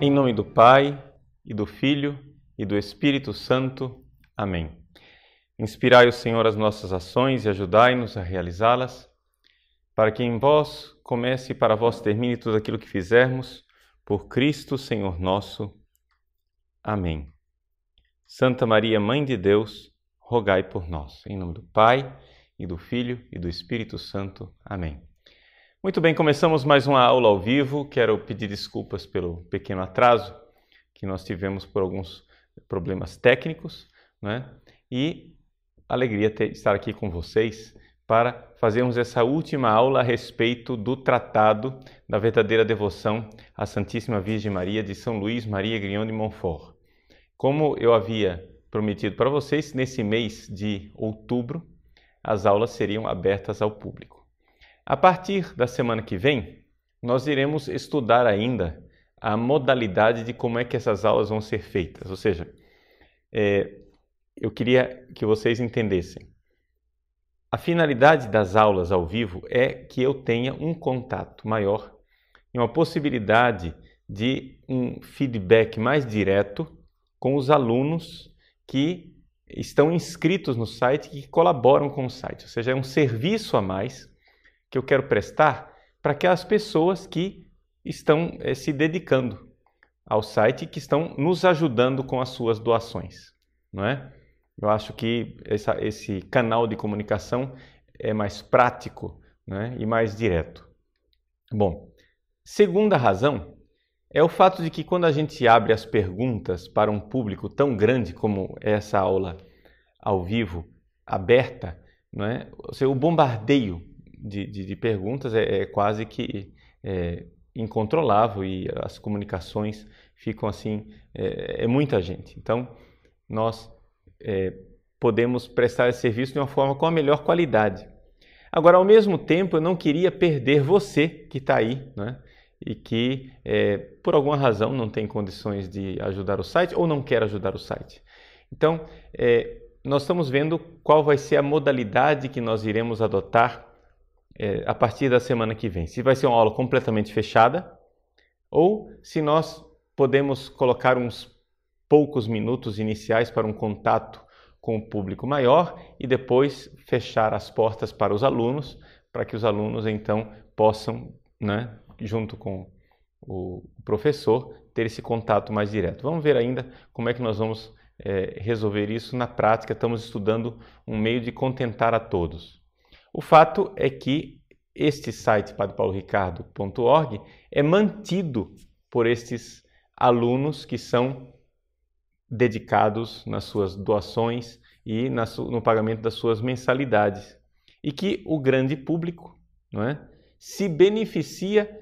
Em nome do Pai, e do Filho, e do Espírito Santo. Amém. Inspirai o Senhor as nossas ações e ajudai-nos a realizá-las para que em vós comece e para vós termine tudo aquilo que fizermos, por Cristo Senhor nosso. Amém. Santa Maria, Mãe de Deus, rogai por nós. Em nome do Pai, e do Filho, e do Espírito Santo. Amém. Muito bem, começamos mais uma aula ao vivo. Quero pedir desculpas pelo pequeno atraso que nós tivemos por alguns problemas técnicos, né? E alegria ter, estar aqui com vocês para fazermos essa última aula a respeito do tratado da verdadeira devoção à Santíssima Virgem Maria de São Luís Maria Grignon de Montfort. Como eu havia prometido para vocês, nesse mês de outubro, as aulas seriam abertas ao público. A partir da semana que vem, nós iremos estudar ainda a modalidade de como é que essas aulas vão ser feitas. Ou seja, é, eu queria que vocês entendessem. A finalidade das aulas ao vivo é que eu tenha um contato maior e uma possibilidade de um feedback mais direto com os alunos que estão inscritos no site e que colaboram com o site. Ou seja, é um serviço a mais que eu quero prestar para aquelas pessoas que estão é, se dedicando ao site e que estão nos ajudando com as suas doações, não é? Eu acho que essa, esse canal de comunicação é mais prático né, e mais direto. Bom, segunda razão é o fato de que quando a gente abre as perguntas para um público tão grande como essa aula ao vivo, aberta, né, o bombardeio de, de, de perguntas é, é, quase que é, incontrolável e as comunicações ficam assim, é, é muita gente. Então, nós é, podemos prestar esse serviço de uma forma com a melhor qualidade. Agora, ao mesmo tempo, eu não queria perder você que está aí, né? E que é, por alguma razão não tem condições de ajudar o site ou não quer ajudar o site. Então, é, nós estamos vendo qual vai ser a modalidade que nós iremos adotar é, a partir da semana que vem. Se vai ser uma aula completamente fechada ou se nós podemos colocar uns poucos minutos iniciais para um contato com o público maior e depois fechar as portas para os alunos, para que os alunos então possam, né, junto com o professor, ter esse contato mais direto. Vamos ver ainda como é que nós vamos é, resolver isso na prática. Estamos estudando um meio de contentar a todos. O fato é que este site padrepauloricardo.org é mantido por estes alunos que são dedicados nas suas doações e no pagamento das suas mensalidades. E que o grande público não é, se beneficia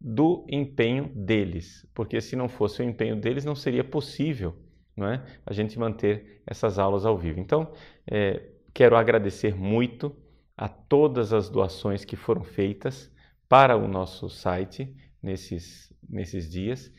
do empenho deles, porque se não fosse o empenho deles, não seria possível não é, a gente manter essas aulas ao vivo. Então, é, quero agradecer muito a todas as doações que foram feitas para o nosso site nesses, nesses dias.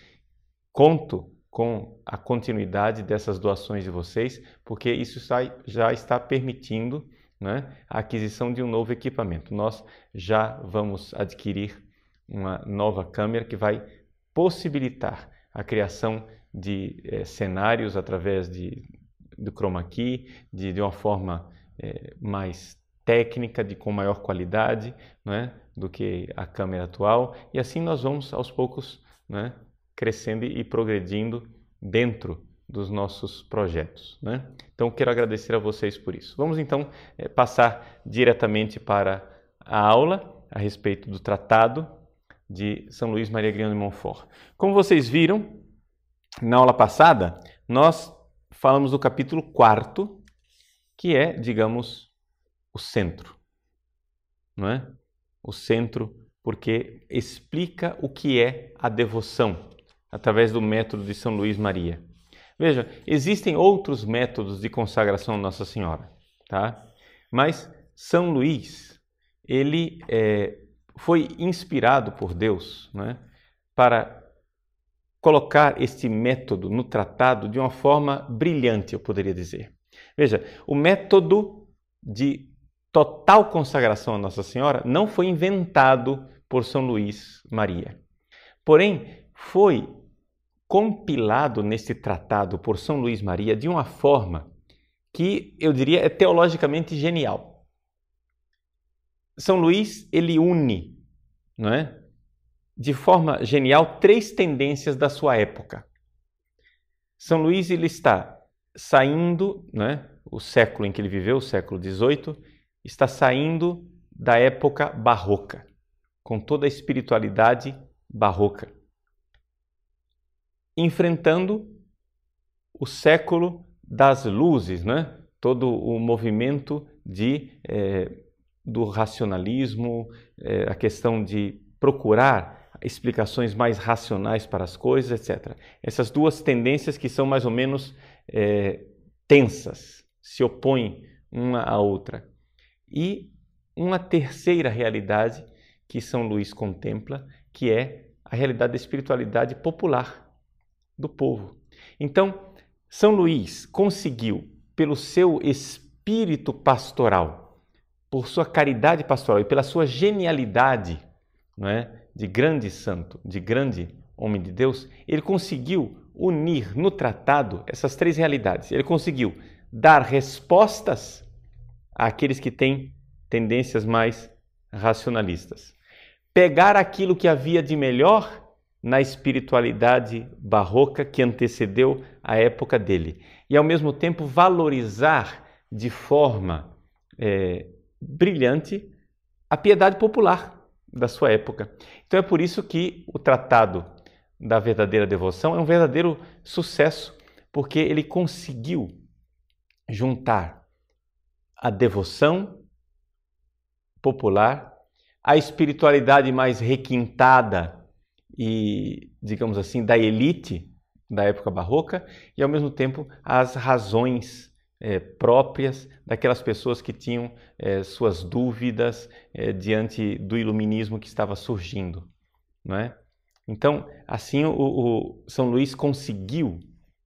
Conto com a continuidade dessas doações de vocês, porque isso já está permitindo né, a aquisição de um novo equipamento. Nós já vamos adquirir uma nova câmera que vai possibilitar a criação de é, cenários através de, do chroma key, de, de uma forma é, mais técnica, de com maior qualidade né, do que a câmera atual, e assim nós vamos aos poucos né, crescendo e progredindo dentro dos nossos projetos. Né? Então, quero agradecer a vocês por isso. Vamos então eh, passar diretamente para a aula a respeito do tratado de São Luís Maria Griano de Montfort. Como vocês viram na aula passada, nós falamos do capítulo 4, que é, digamos, o centro. Não é? O centro, porque explica o que é a devoção através do método de São Luís Maria. Veja, existem outros métodos de consagração a Nossa Senhora, tá? Mas São Luís, ele é, foi inspirado por Deus né, para colocar este método no tratado de uma forma brilhante, eu poderia dizer. Veja, o método de total consagração a Nossa Senhora não foi inventado por São Luís Maria. Porém, foi compilado neste tratado por São Luís Maria de uma forma que eu diria é teologicamente genial. São Luís ele une, não é? De forma genial três tendências da sua época. São Luís ele está saindo, é, o século em que ele viveu, o século XVIII, está saindo da época barroca, com toda a espiritualidade barroca enfrentando o século das luzes, né? todo o movimento de, eh, do racionalismo, eh, a questão de procurar explicações mais racionais para as coisas, etc. Essas duas tendências que são mais ou menos eh, tensas, se opõem uma à outra. E uma terceira realidade que São Luís contempla, que é a realidade da espiritualidade popular, do povo. Então, São Luís conseguiu, pelo seu espírito pastoral, por sua caridade pastoral e pela sua genialidade não é, de grande santo, de grande homem de Deus, ele conseguiu unir no tratado essas três realidades. Ele conseguiu dar respostas àqueles que têm tendências mais racionalistas, pegar aquilo que havia de melhor na espiritualidade barroca que antecedeu a época dele e, ao mesmo tempo, valorizar de forma é, brilhante a piedade popular da sua época. Então, é por isso que o Tratado da Verdadeira Devoção é um verdadeiro sucesso, porque ele conseguiu juntar a devoção popular, a espiritualidade mais requintada e, digamos assim, da elite da época barroca e, ao mesmo tempo, as razões é, próprias daquelas pessoas que tinham é, suas dúvidas é, diante do iluminismo que estava surgindo. Não é? Então, assim, o, o São Luís conseguiu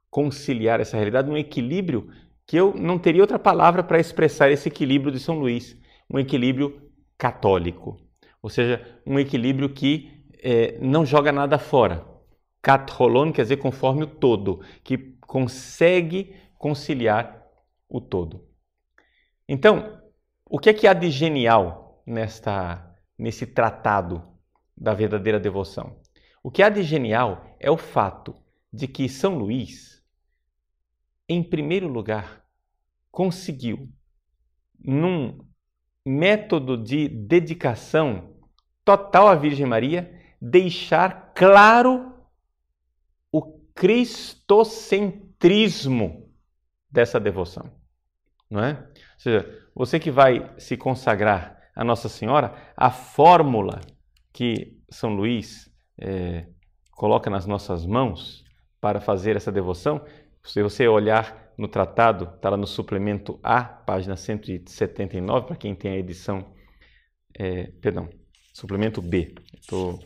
conciliar essa realidade num equilíbrio que eu não teria outra palavra para expressar esse equilíbrio de São Luís, um equilíbrio católico, ou seja, um equilíbrio que é, não joga nada fora. Catholon quer dizer conforme o todo, que consegue conciliar o todo. Então, o que é que há de genial nesta, nesse tratado da verdadeira devoção? O que há de genial é o fato de que São Luís, em primeiro lugar, conseguiu, num método de dedicação total à Virgem Maria, deixar claro o cristocentrismo dessa devoção, não é? Ou seja, você que vai se consagrar a Nossa Senhora, a fórmula que São Luís é, coloca nas nossas mãos para fazer essa devoção, se você olhar no tratado, está lá no suplemento A, página 179, para quem tem a edição, é, perdão, suplemento B, estou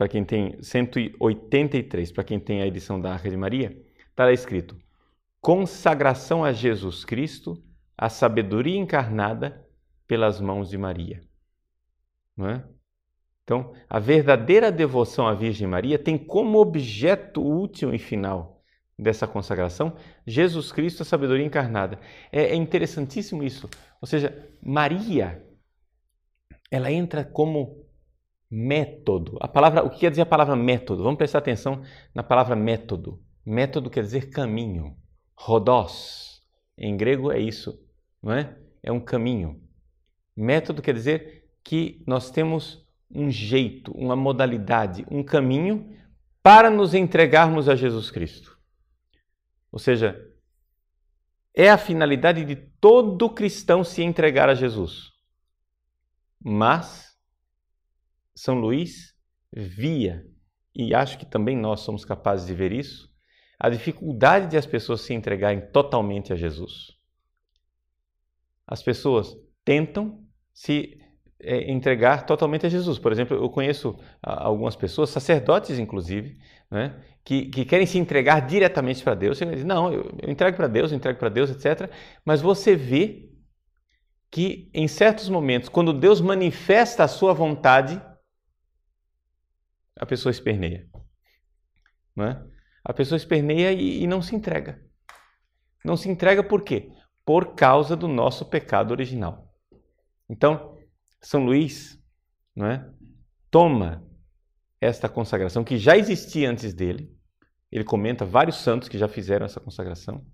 para quem tem 183, para quem tem a edição da Arca de Maria, tá lá escrito: Consagração a Jesus Cristo, a sabedoria encarnada pelas mãos de Maria. Não é? Então, a verdadeira devoção à Virgem Maria tem como objeto último e final dessa consagração Jesus Cristo, a sabedoria encarnada. É, é interessantíssimo isso. Ou seja, Maria, ela entra como método. A palavra, o que quer dizer a palavra método? Vamos prestar atenção na palavra método. Método quer dizer caminho. Rodós, em grego é isso, não é? É um caminho. Método quer dizer que nós temos um jeito, uma modalidade, um caminho para nos entregarmos a Jesus Cristo. Ou seja, é a finalidade de todo cristão se entregar a Jesus. Mas são Luís via, e acho que também nós somos capazes de ver isso, a dificuldade de as pessoas se entregarem totalmente a Jesus. As pessoas tentam se é, entregar totalmente a Jesus. Por exemplo, eu conheço algumas pessoas, sacerdotes inclusive, né, que, que querem se entregar diretamente para Deus. Você diz, não, eu, eu entrego para Deus, eu entrego para Deus, etc. Mas você vê que em certos momentos, quando Deus manifesta a sua vontade, a pessoa esperneia. Não é? A pessoa esperneia e, e não se entrega. Não se entrega por quê? Por causa do nosso pecado original. Então, São Luís não é? toma esta consagração que já existia antes dele. Ele comenta vários santos que já fizeram essa consagração.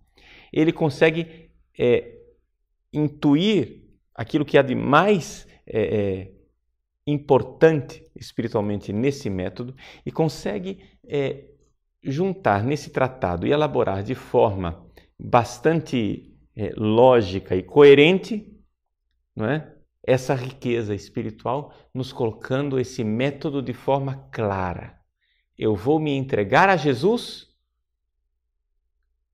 Ele consegue é, intuir aquilo que há de mais é, é, importante espiritualmente nesse método e consegue é, juntar nesse tratado e elaborar de forma bastante é, lógica e coerente não é? essa riqueza espiritual, nos colocando esse método de forma clara. Eu vou me entregar a Jesus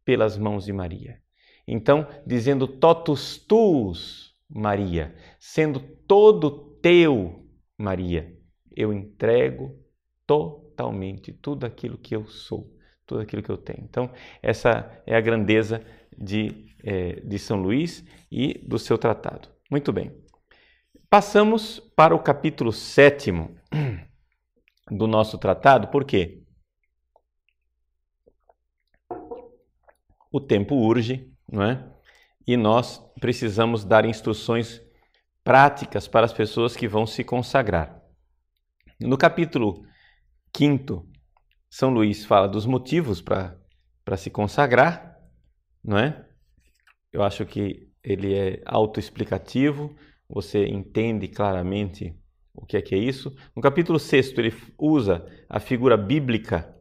pelas mãos de Maria. Então, dizendo totus tuus, Maria, sendo todo teu Maria, eu entrego totalmente tudo aquilo que eu sou, tudo aquilo que eu tenho. Então, essa é a grandeza de, é, de São Luís e do seu tratado. Muito bem. Passamos para o capítulo sétimo do nosso tratado, por quê? O tempo urge, não é? E nós precisamos dar instruções práticas para as pessoas que vão se consagrar. No capítulo 5, São Luís fala dos motivos para se consagrar, não é? Eu acho que ele é autoexplicativo, você entende claramente o que é que é isso. No capítulo 6, ele usa a figura bíblica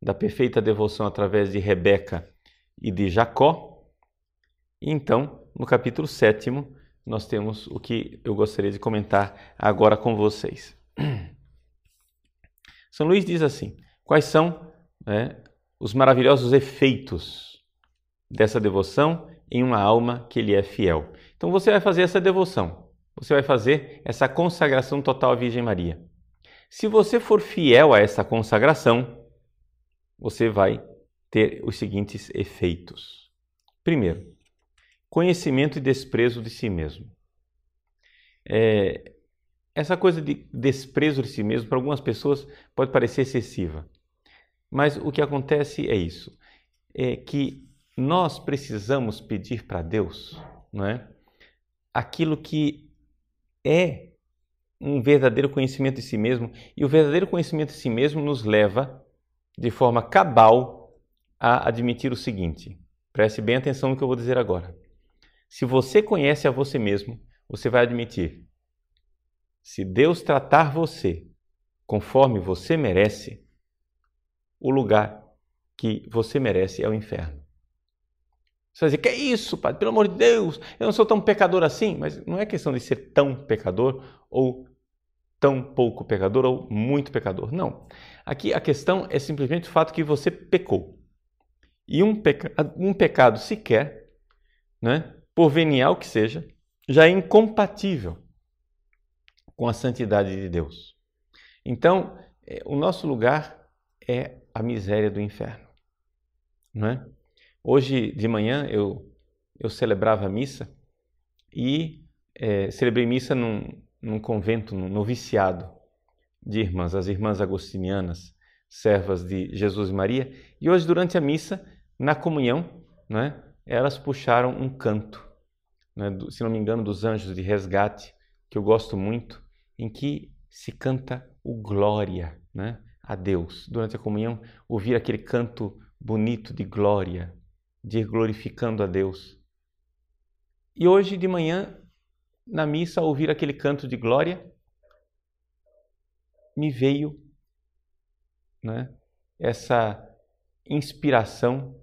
da perfeita devoção através de Rebeca e de Jacó. E então, no capítulo 7, nós temos o que eu gostaria de comentar agora com vocês. São Luís diz assim: quais são né, os maravilhosos efeitos dessa devoção em uma alma que lhe é fiel? Então você vai fazer essa devoção, você vai fazer essa consagração total à Virgem Maria. Se você for fiel a essa consagração, você vai ter os seguintes efeitos. Primeiro, conhecimento e desprezo de si mesmo. É, essa coisa de desprezo de si mesmo, para algumas pessoas, pode parecer excessiva. Mas o que acontece é isso: é que nós precisamos pedir para Deus não é, aquilo que é um verdadeiro conhecimento de si mesmo, e o verdadeiro conhecimento de si mesmo nos leva, de forma cabal, a admitir o seguinte: preste bem atenção no que eu vou dizer agora. Se você conhece a você mesmo, você vai admitir: se Deus tratar você conforme você merece, o lugar que você merece é o inferno. Você vai dizer, que é isso, padre? Pelo amor de Deus, eu não sou tão pecador assim. Mas não é questão de ser tão pecador ou tão pouco pecador ou muito pecador. Não. Aqui a questão é simplesmente o fato que você pecou. E um, peca um pecado sequer né, por venial que seja, já é incompatível com a santidade de Deus. Então, é, o nosso lugar é a miséria do inferno, não é? Hoje de manhã eu eu celebrava a missa e é, celebrei missa num, num convento, num noviciado de irmãs, as irmãs agostinianas, servas de Jesus e Maria. E hoje, durante a missa, na comunhão, né, elas puxaram um canto né, do, se não me engano, dos Anjos de Resgate, que eu gosto muito, em que se canta o glória né, a Deus. Durante a comunhão, ouvir aquele canto bonito de glória, de ir glorificando a Deus. E hoje de manhã, na missa, ouvir aquele canto de glória, me veio né, essa inspiração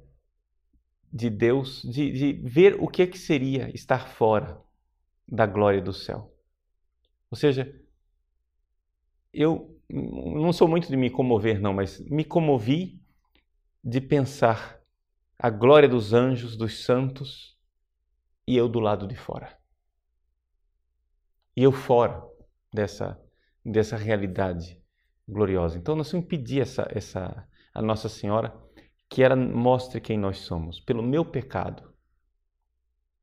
de Deus, de, de ver o que, é que seria estar fora da glória do céu. Ou seja, eu não sou muito de me comover, não, mas me comovi de pensar a glória dos anjos, dos santos, e eu do lado de fora. E eu fora dessa, dessa realidade gloriosa. Então, nós temos que pedir essa, essa, a Nossa Senhora que ela mostre quem nós somos. Pelo meu pecado,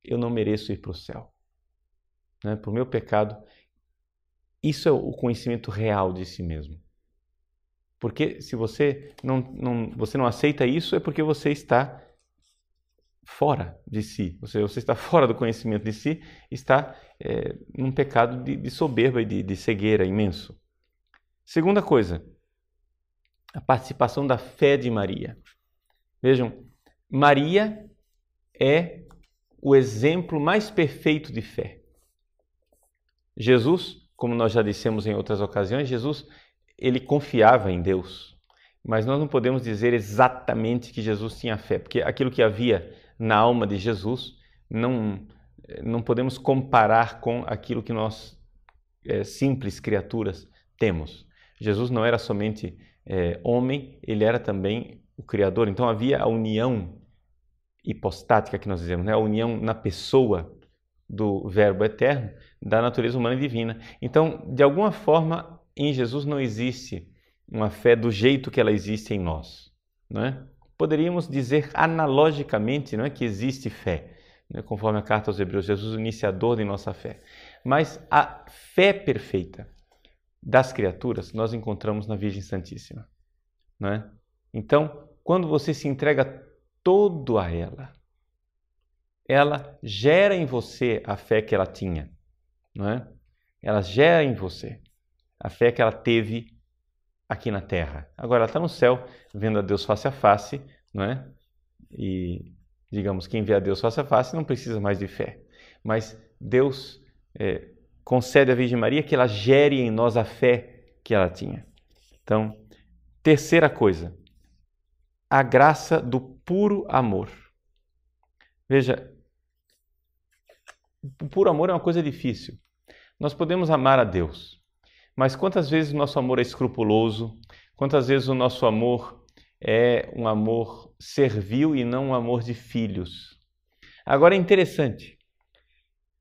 eu não mereço ir para o céu. Né? Por meu pecado, isso é o conhecimento real de si mesmo. Porque se você não, não, você não aceita isso, é porque você está fora de si. Ou seja, você está fora do conhecimento de si, está é, num pecado de, de soberba e de, de cegueira imenso. Segunda coisa, a participação da fé de Maria. Vejam, Maria é o exemplo mais perfeito de fé. Jesus, como nós já dissemos em outras ocasiões, Jesus ele confiava em Deus, mas nós não podemos dizer exatamente que Jesus tinha fé, porque aquilo que havia na alma de Jesus não não podemos comparar com aquilo que nós é, simples criaturas temos. Jesus não era somente é, homem, ele era também o Criador. Então havia a união hipostática que nós dizemos, né? a união na pessoa do Verbo eterno da natureza humana e divina. Então, de alguma forma, em Jesus não existe uma fé do jeito que ela existe em nós. Não é? Poderíamos dizer analogicamente não é, que existe fé, né? conforme a carta aos Hebreus, Jesus, o iniciador de nossa fé. Mas a fé perfeita das criaturas nós encontramos na Virgem Santíssima. Não é? Então, quando você se entrega todo a ela, ela gera em você a fé que ela tinha, não é? Ela gera em você a fé que ela teve aqui na terra. Agora ela está no céu, vendo a Deus face a face, não é? E digamos, quem vê a Deus face a face não precisa mais de fé. Mas Deus é, concede à Virgem Maria que ela gere em nós a fé que ela tinha. Então, terceira coisa, a graça do puro amor. Veja, o puro amor é uma coisa difícil. Nós podemos amar a Deus, mas quantas vezes o nosso amor é escrupuloso, quantas vezes o nosso amor é um amor servil e não um amor de filhos. Agora é interessante,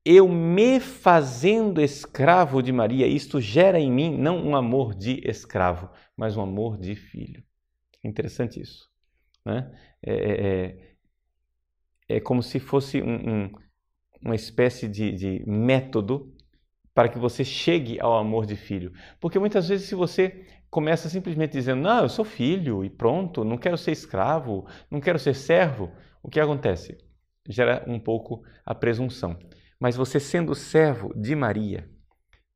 eu me fazendo escravo de Maria, isto gera em mim não um amor de escravo, mas um amor de filho. Interessante isso. Né? É, é, é, é como se fosse um, um, uma espécie de, de método para que você chegue ao amor de filho. Porque muitas vezes, se você começa simplesmente dizendo, não, eu sou filho e pronto, não quero ser escravo, não quero ser servo, o que acontece? Gera um pouco a presunção. Mas você sendo servo de Maria,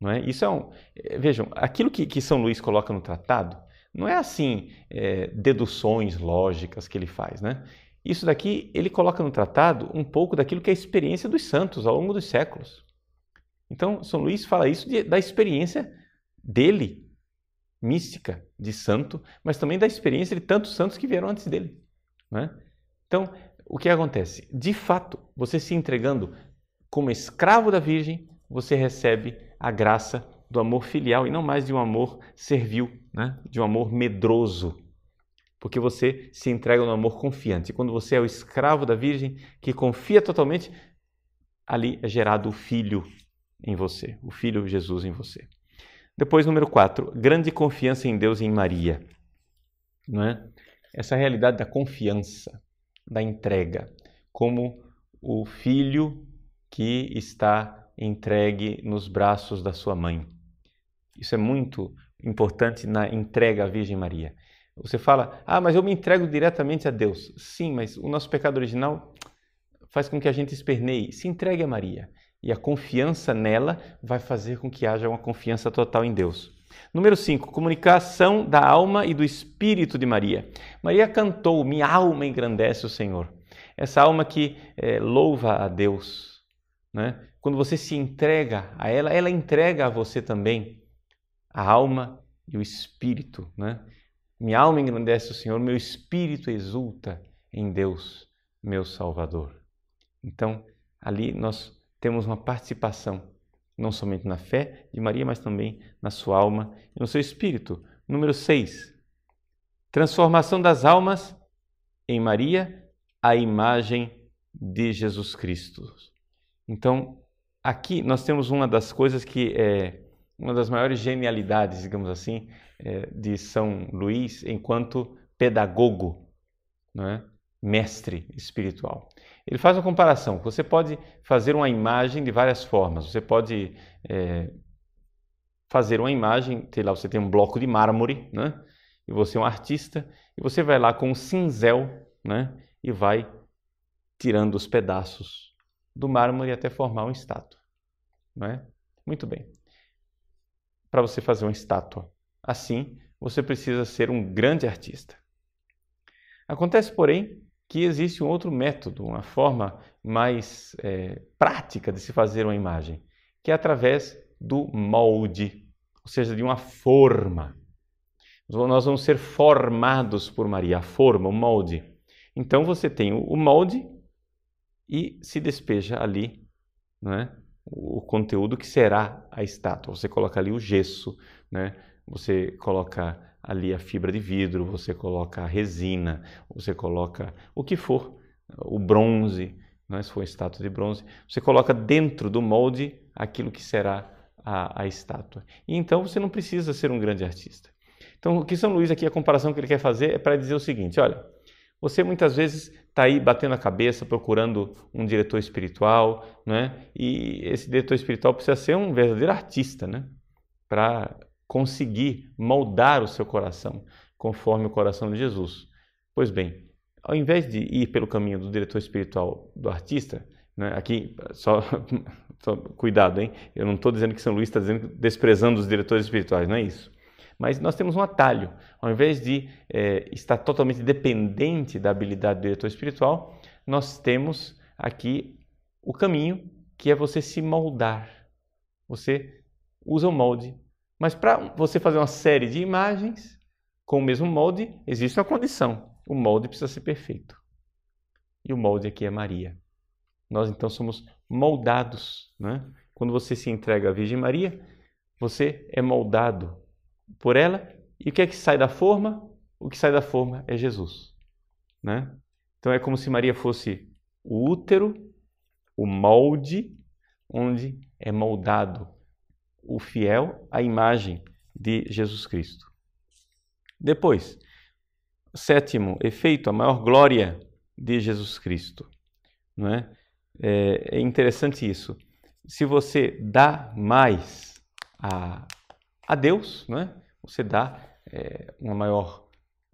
não é? Isso é um. Eh, vejam, aquilo que, que São Luís coloca no tratado não é assim é, deduções lógicas que ele faz, né? Isso daqui ele coloca no tratado um pouco daquilo que é a experiência dos santos ao longo dos séculos. Então São Luís fala isso de, da experiência dele, mística de santo, mas também da experiência de tantos santos que vieram antes dele. Né? Então, o que acontece? De fato, você se entregando como escravo da Virgem, você recebe a graça do amor filial e não mais de um amor servil, né? de um amor medroso. Porque você se entrega no amor confiante. E quando você é o escravo da Virgem, que confia totalmente, ali é gerado o Filho em você, o Filho Jesus em você. Depois, número 4, grande confiança em Deus e em Maria. Não é? Essa realidade da confiança, da entrega, como o filho que está entregue nos braços da sua mãe. Isso é muito importante na entrega à Virgem Maria. Você fala, ah, mas eu me entrego diretamente a Deus. Sim, mas o nosso pecado original faz com que a gente esperneie. Se entregue a Maria. E a confiança nela vai fazer com que haja uma confiança total em Deus. Número 5, comunicação da alma e do espírito de Maria. Maria cantou: Minha alma engrandece o Senhor. Essa alma que é, louva a Deus. Né? Quando você se entrega a ela, ela entrega a você também a alma e o espírito. Né? Minha alma engrandece o Senhor, meu espírito exulta em Deus, meu Salvador. Então, ali nós temos uma participação, não somente na fé de Maria, mas também na sua alma e no seu espírito. Número 6. Transformação das almas em Maria, a imagem de Jesus Cristo. Então, aqui nós temos uma das coisas que é uma das maiores genialidades, digamos assim, é, de São Luís enquanto pedagogo, né? mestre espiritual. Ele faz uma comparação. Você pode fazer uma imagem de várias formas. Você pode é, fazer uma imagem, sei lá, você tem um bloco de mármore, né? E você é um artista e você vai lá com um cinzel, né? E vai tirando os pedaços do mármore até formar uma estátua, né? Muito bem para você fazer uma estátua. Assim, você precisa ser um grande artista. Acontece, porém, que existe um outro método, uma forma mais é, prática de se fazer uma imagem, que é através do molde, ou seja, de uma forma. Nós vamos ser formados por Maria, a forma, o molde. Então você tem o molde e se despeja ali, não é? o conteúdo que será a estátua. Você coloca ali o gesso, né? Você coloca ali a fibra de vidro, você coloca a resina, você coloca o que for, o bronze, né? se for estátua de bronze, você coloca dentro do molde aquilo que será a, a estátua. E então você não precisa ser um grande artista. Então, o que São Luís aqui, a comparação que ele quer fazer é para dizer o seguinte: olha, você muitas vezes está aí batendo a cabeça procurando um diretor espiritual, né? E esse diretor espiritual precisa ser um verdadeiro artista, né? Para conseguir moldar o seu coração conforme o coração de Jesus. Pois bem, ao invés de ir pelo caminho do diretor espiritual do artista, né? aqui só, só, cuidado, hein? Eu não estou dizendo que São Luís está dizendo desprezando os diretores espirituais, não é isso. Mas nós temos um atalho. Ao invés de é, estar totalmente dependente da habilidade do diretor espiritual, nós temos aqui o caminho que é você se moldar. Você usa o molde. Mas para você fazer uma série de imagens com o mesmo molde, existe uma condição. O molde precisa ser perfeito. E o molde aqui é Maria. Nós então somos moldados. Né? Quando você se entrega à Virgem Maria, você é moldado por ela. E o que é que sai da forma? O que sai da forma é Jesus. Né? Então é como se Maria fosse o útero, o molde, onde é moldado o fiel à imagem de Jesus Cristo. Depois, sétimo efeito, a maior glória de Jesus Cristo. Não é? é, é interessante isso. Se você dá mais a a Deus, né? Você dá é, uma maior.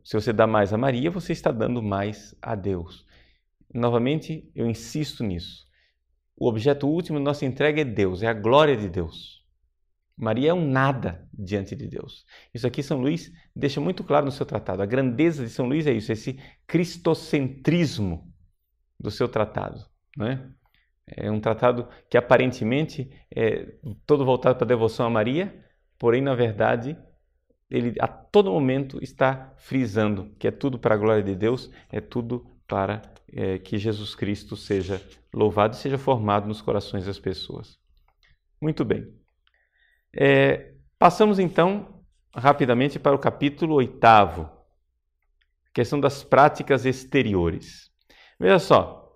Se você dá mais a Maria, você está dando mais a Deus. Novamente, eu insisto nisso. O objeto último da nossa entrega é Deus, é a glória de Deus. Maria é um nada diante de Deus. Isso aqui São Luís deixa muito claro no seu tratado. A grandeza de São Luís é isso, esse cristocentrismo do seu tratado. Né? É um tratado que aparentemente é todo voltado para a devoção a Maria, Porém, na verdade, ele a todo momento está frisando que é tudo para a glória de Deus, é tudo para é, que Jesus Cristo seja louvado e seja formado nos corações das pessoas. Muito bem. É, passamos então rapidamente para o capítulo oitavo, questão das práticas exteriores. Veja só,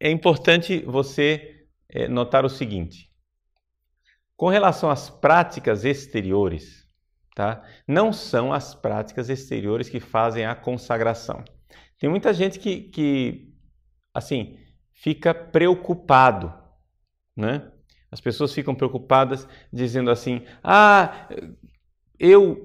é importante você é, notar o seguinte: com relação às práticas exteriores, tá? não são as práticas exteriores que fazem a consagração. Tem muita gente que, que assim, fica preocupado, né? As pessoas ficam preocupadas dizendo assim: ah, eu,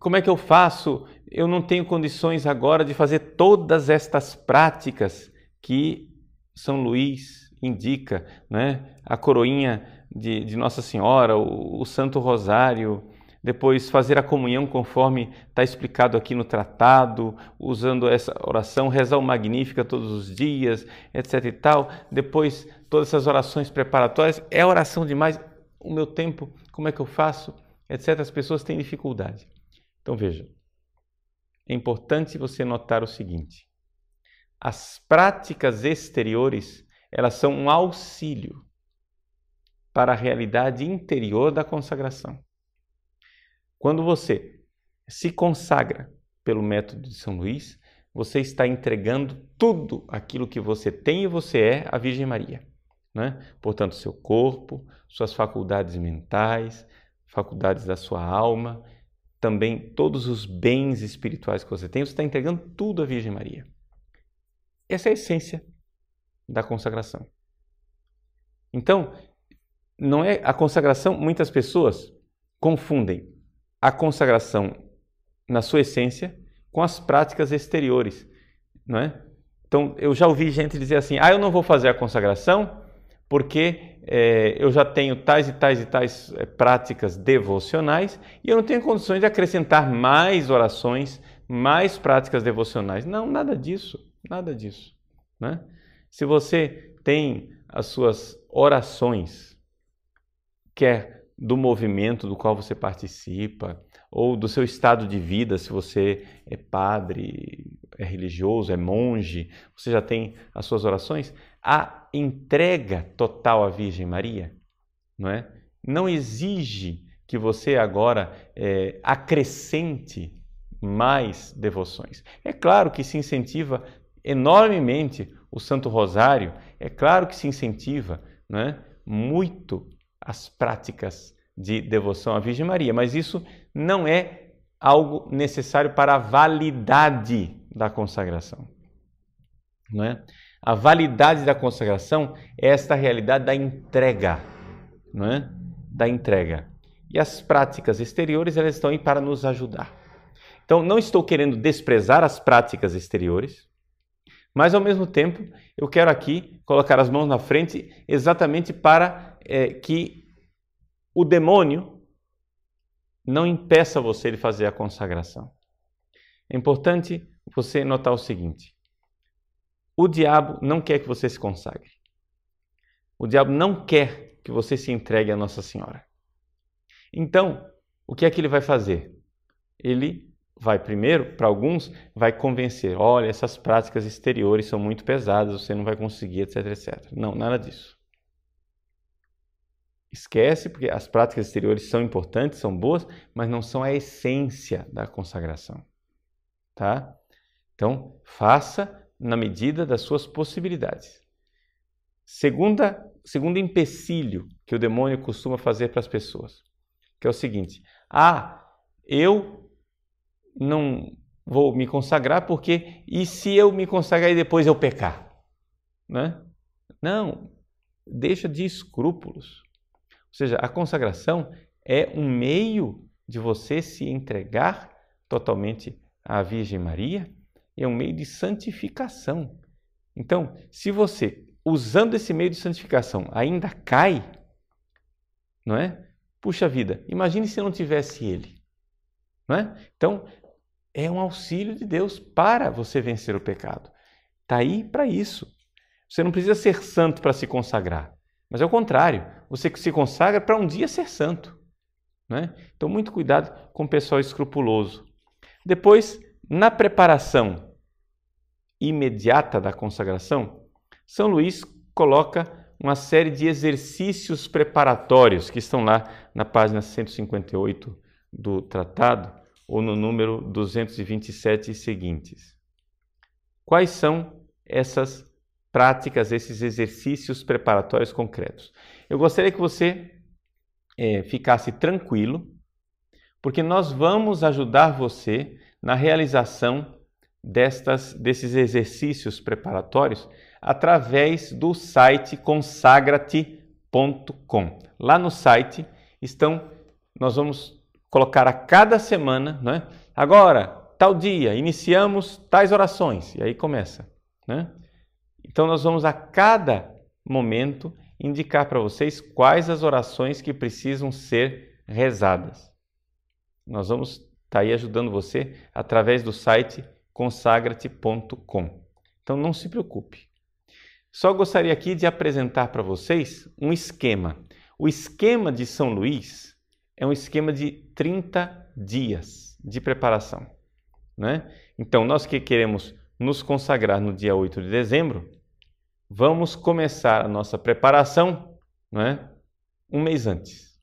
como é que eu faço? Eu não tenho condições agora de fazer todas estas práticas que São Luís indica, né? A coroinha de, de Nossa Senhora, o, o Santo Rosário, depois fazer a comunhão conforme está explicado aqui no tratado, usando essa oração, rezar o Magnífica todos os dias, etc e tal. Depois, todas essas orações preparatórias, é oração demais, o meu tempo, como é que eu faço, etc. As pessoas têm dificuldade. Então veja, é importante você notar o seguinte: as práticas exteriores, elas são um auxílio para a realidade interior da consagração. Quando você se consagra pelo método de São Luís, você está entregando tudo aquilo que você tem e você é à Virgem Maria. Né? Portanto, seu corpo, suas faculdades mentais, faculdades da sua alma, também todos os bens espirituais que você tem, você está entregando tudo à Virgem Maria. Essa é a essência da consagração. Então, não é a consagração, muitas pessoas confundem a consagração na sua essência com as práticas exteriores, não é? Então, eu já ouvi gente dizer assim: ah, eu não vou fazer a consagração porque é, eu já tenho tais e tais e tais eh, práticas devocionais e eu não tenho condições de acrescentar mais orações, mais práticas devocionais. Não, nada disso, nada disso. Né? Se você tem as suas orações quer é do movimento do qual você participa, ou do seu estado de vida, se você é padre, é religioso, é monge, você já tem as suas orações, a entrega total à Virgem Maria, não é? Não exige que você agora é, acrescente mais devoções. É claro que se incentiva enormemente o Santo Rosário, é claro que se incentiva, não é? Muito as práticas de devoção à Virgem Maria, mas isso não é algo necessário para a validade da consagração. Não é? A validade da consagração é esta realidade da entrega, não é? Da entrega. E as práticas exteriores, elas estão aí para nos ajudar. Então, não estou querendo desprezar as práticas exteriores, mas ao mesmo tempo, eu quero aqui colocar as mãos na frente exatamente para é, que o demônio não impeça você de fazer a consagração. É importante você notar o seguinte: o diabo não quer que você se consagre. O diabo não quer que você se entregue a Nossa Senhora. Então, o que é que ele vai fazer? Ele vai primeiro, para alguns, vai convencer: olha, essas práticas exteriores são muito pesadas, você não vai conseguir, etc, etc. Não, nada disso. Esquece, porque as práticas exteriores são importantes, são boas, mas não são a essência da consagração. Tá? Então, faça na medida das suas possibilidades. Segunda, segundo empecilho que o demônio costuma fazer para as pessoas, que é o seguinte: ah, eu não vou me consagrar porque e se eu me consagrar e depois eu pecar, né? Não, deixa de escrúpulos ou seja, a consagração é um meio de você se entregar totalmente à Virgem Maria, é um meio de santificação. Então, se você, usando esse meio de santificação, ainda cai, não é? Puxa vida, imagine se não tivesse ele, não é? Então, é um auxílio de Deus para você vencer o pecado. Está aí para isso. Você não precisa ser santo para se consagrar. Mas é o contrário, você se consagra para um dia ser santo. Né? Então, muito cuidado com o pessoal escrupuloso. Depois, na preparação imediata da consagração, São Luís coloca uma série de exercícios preparatórios que estão lá na página 158 do tratado ou no número 227 e seguintes. Quais são essas práticas, esses exercícios preparatórios concretos. Eu gostaria que você é, ficasse tranquilo, porque nós vamos ajudar você na realização destas, desses exercícios preparatórios através do site consagrate.com. Lá no site estão, nós vamos colocar a cada semana, né? agora, tal dia, iniciamos tais orações, e aí começa. Né? Então, nós vamos a cada momento indicar para vocês quais as orações que precisam ser rezadas. Nós vamos estar tá aí ajudando você através do site consagrate.com. Então, não se preocupe. Só gostaria aqui de apresentar para vocês um esquema. O esquema de São Luís é um esquema de 30 dias de preparação. Né? Então, nós que queremos nos consagrar no dia 8 de dezembro, vamos começar a nossa preparação né, um mês antes,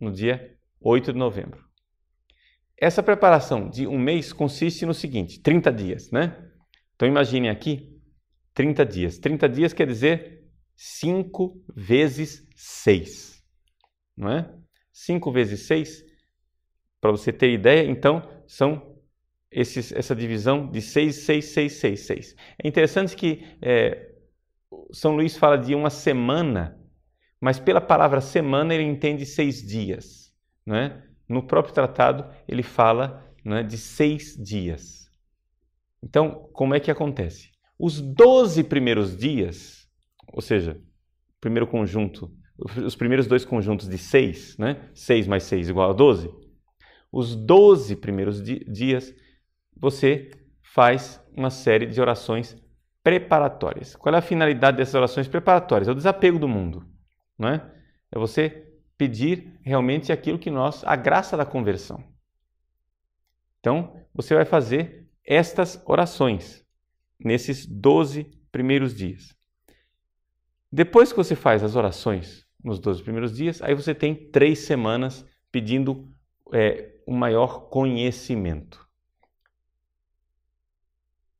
no dia 8 de novembro. Essa preparação de um mês consiste no seguinte: 30 dias, né? Então imagine aqui 30 dias. 30 dias quer dizer 5 vezes 6, não é? 5 vezes 6, para você ter ideia, então são esses, essa divisão de 6, 6, 6, 6, 6. É interessante que é, são Luís fala de uma semana, mas pela palavra semana ele entende seis dias. Né? No próprio tratado ele fala né, de seis dias. Então, como é que acontece? Os doze primeiros dias, ou seja, primeiro conjunto, os primeiros dois conjuntos de seis, né? seis mais seis igual a doze. Os doze primeiros dias, você faz uma série de orações preparatórias. Qual é a finalidade dessas orações preparatórias? É o desapego do mundo, não é? É você pedir realmente aquilo que nós, a graça da conversão. Então, você vai fazer estas orações nesses 12 primeiros dias. Depois que você faz as orações nos 12 primeiros dias, aí você tem três semanas pedindo é, maior conhecimento.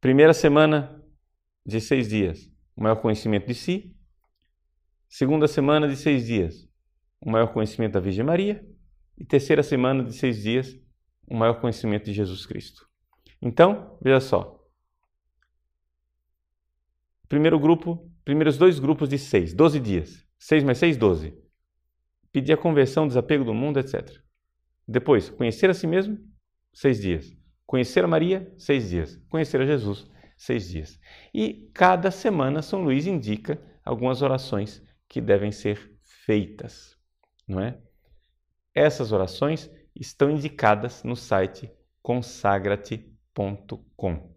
Primeira semana, de seis dias, o maior conhecimento de si. Segunda semana de seis dias, o maior conhecimento da Virgem Maria. E terceira semana de seis dias, o maior conhecimento de Jesus Cristo. Então, veja só. Primeiro grupo, primeiros dois grupos de seis, doze dias. Seis mais seis, doze. Pedir a conversão, desapego do mundo, etc. Depois, conhecer a si mesmo, seis dias. Conhecer a Maria, seis dias. Conhecer a Jesus, seis dias. E cada semana São Luís indica algumas orações que devem ser feitas, não é? Essas orações estão indicadas no site consagrate.com.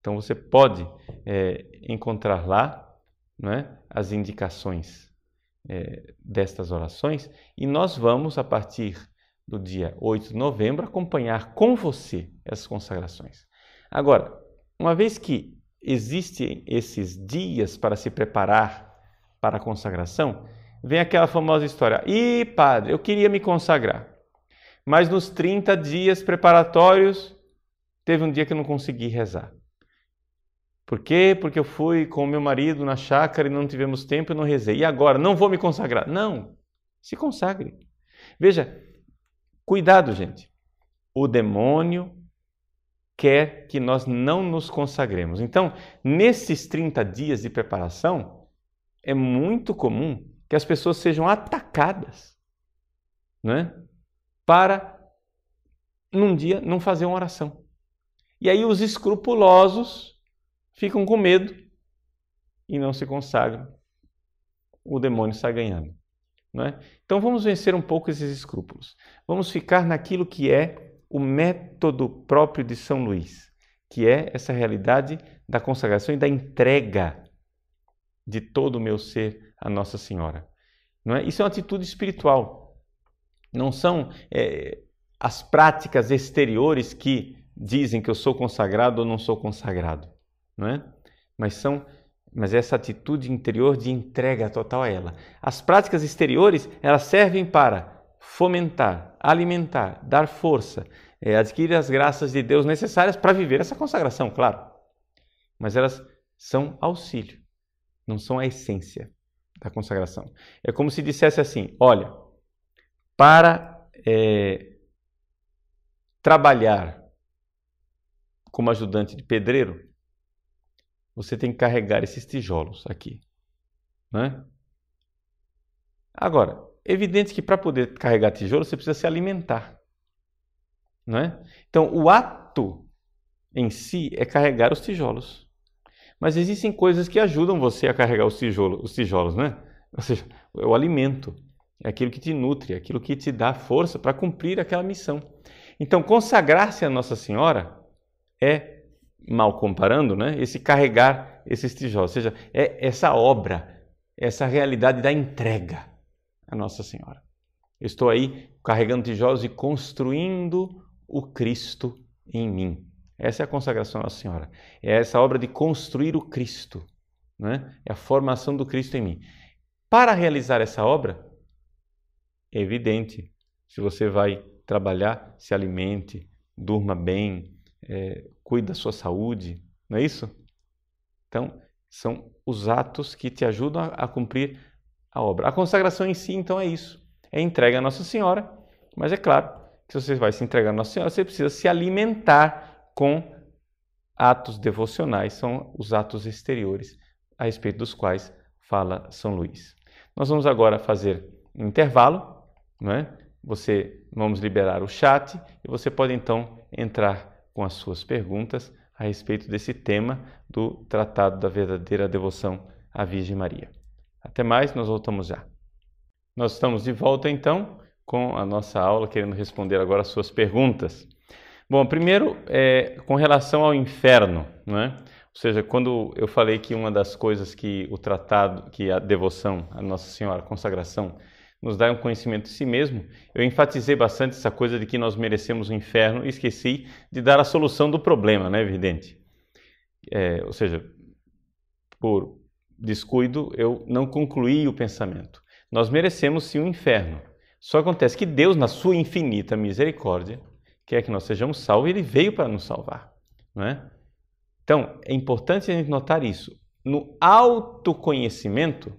Então você pode é, encontrar lá não é, as indicações é, destas orações e nós vamos, a partir do dia 8 de novembro, acompanhar com você essas consagrações. Agora, uma vez que existem esses dias para se preparar para a consagração, vem aquela famosa história: "E padre, eu queria me consagrar, mas nos 30 dias preparatórios teve um dia que eu não consegui rezar. Por quê? Porque eu fui com o meu marido na chácara e não tivemos tempo e não rezei. E agora? Não vou me consagrar. Não, se consagre. Veja, cuidado, gente. O demônio quer que nós não nos consagremos. Então, nesses 30 dias de preparação, é muito comum que as pessoas sejam atacadas né, para, num dia, não fazer uma oração. E aí os escrupulosos ficam com medo e não se consagram. O demônio está ganhando. é? Então vamos vencer um pouco esses escrúpulos. Vamos ficar naquilo que é o método próprio de São Luís, que é essa realidade da consagração e da entrega de todo o meu ser à Nossa Senhora. Não é? Isso é uma atitude espiritual. Não são é, as práticas exteriores que dizem que eu sou consagrado ou não sou consagrado, não é? Mas são mas essa atitude interior de entrega total a ela. As práticas exteriores, elas servem para fomentar, alimentar, dar força, é, adquire as graças de Deus necessárias para viver essa consagração, claro. Mas elas são auxílio, não são a essência da consagração. É como se dissesse assim: olha, para é, trabalhar como ajudante de pedreiro, você tem que carregar esses tijolos aqui. Né? Agora, evidente que para poder carregar tijolo você precisa se alimentar. Não é? Então, o ato em si é carregar os tijolos. Mas existem coisas que ajudam você a carregar os, tijolo, os tijolos, né? Ou seja, é o alimento, é aquilo que te nutre, é aquilo que te dá força para cumprir aquela missão. Então, consagrar-se a Nossa Senhora é, mal comparando, né? Esse carregar esses tijolos, ou seja, é essa obra, essa realidade da entrega à Nossa Senhora. Eu estou aí carregando tijolos e construindo o Cristo em mim. Essa é a consagração à Nossa Senhora. É essa obra de construir o Cristo, né? é a formação do Cristo em mim. Para realizar essa obra, é evidente, se você vai trabalhar, se alimente, durma bem, é, cuide da sua saúde, não é isso? Então, são os atos que te ajudam a, a cumprir a obra. A consagração em si, então, é isso. É entrega à Nossa Senhora, mas é claro, se você vai se entregar a Nossa Senhora, você precisa se alimentar com atos devocionais, são os atos exteriores a respeito dos quais fala São Luís. Nós vamos agora fazer um intervalo, não é? Você vamos liberar o chat e você pode então entrar com as suas perguntas a respeito desse tema do Tratado da Verdadeira Devoção à Virgem Maria. Até mais, nós voltamos já. Nós estamos de volta então com a nossa aula, querendo responder agora as suas perguntas. Bom, primeiro, é, com relação ao inferno, né? ou seja, quando eu falei que uma das coisas que o tratado, que a devoção a Nossa Senhora, a consagração, nos dá um conhecimento de si mesmo, eu enfatizei bastante essa coisa de que nós merecemos o inferno e esqueci de dar a solução do problema, né, evidente. É, ou seja, por descuido, eu não concluí o pensamento. Nós merecemos sim o um inferno, só acontece que Deus, na sua infinita misericórdia, quer que nós sejamos salvos e Ele veio para nos salvar. Não é? Então, é importante a gente notar isso. No autoconhecimento,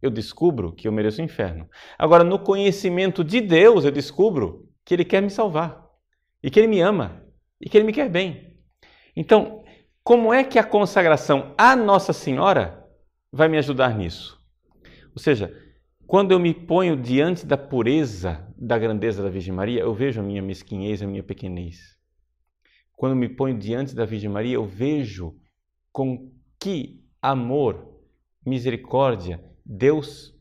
eu descubro que eu mereço o inferno. Agora, no conhecimento de Deus, eu descubro que Ele quer me salvar, e que Ele me ama, e que Ele me quer bem. Então, como é que a consagração à Nossa Senhora vai me ajudar nisso? Ou seja, quando eu me ponho diante da pureza, da grandeza da Virgem Maria, eu vejo a minha mesquinhez, a minha pequenez. Quando eu me ponho diante da Virgem Maria, eu vejo com que amor, misericórdia Deus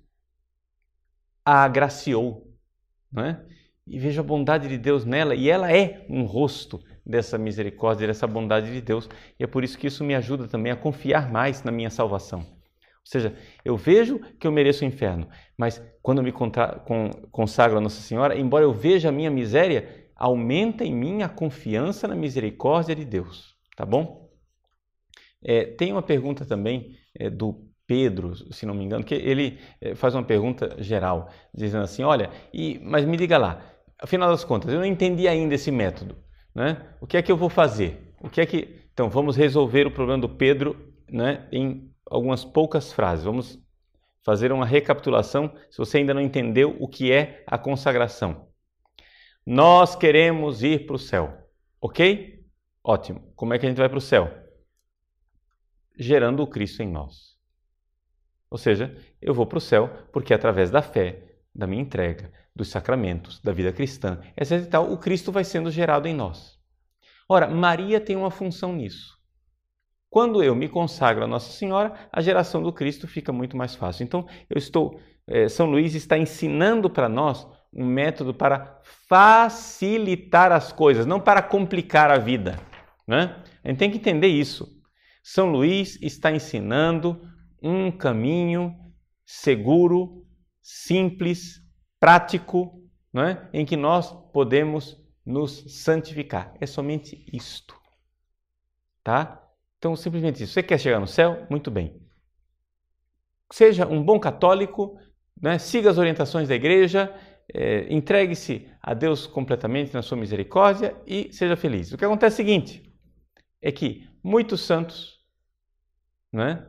a agraciou, não é? E vejo a bondade de Deus nela, e ela é um rosto dessa misericórdia, dessa bondade de Deus. E é por isso que isso me ajuda também a confiar mais na minha salvação seja, eu vejo que eu mereço o inferno, mas quando me consagro a Nossa Senhora, embora eu veja a minha miséria, aumenta em mim a confiança na misericórdia de Deus, tá bom? É, tem uma pergunta também é, do Pedro, se não me engano, que ele é, faz uma pergunta geral, dizendo assim: olha, e, mas me diga lá, afinal das contas, eu não entendi ainda esse método, né? O que é que eu vou fazer? O que é que então vamos resolver o problema do Pedro, né? Em algumas poucas frases. Vamos fazer uma recapitulação se você ainda não entendeu o que é a consagração. Nós queremos ir para o céu, ok? Ótimo. Como é que a gente vai para o céu? Gerando o Cristo em nós. Ou seja, eu vou para o céu porque é através da fé, da minha entrega, dos sacramentos, da vida cristã, etc. e tal, o Cristo vai sendo gerado em nós. Ora, Maria tem uma função nisso. Quando eu me consagro a Nossa Senhora, a geração do Cristo fica muito mais fácil. Então, eu estou, é, São Luís está ensinando para nós um método para facilitar as coisas, não para complicar a vida. Né? A gente tem que entender isso. São Luís está ensinando um caminho seguro, simples, prático, né? em que nós podemos nos santificar. É somente isto. Tá? Então, simplesmente isso. Você quer chegar no céu? Muito bem. Seja um bom católico, né? siga as orientações da igreja, é, entregue-se a Deus completamente na sua misericórdia e seja feliz. O que acontece é o seguinte: é que muitos santos, né,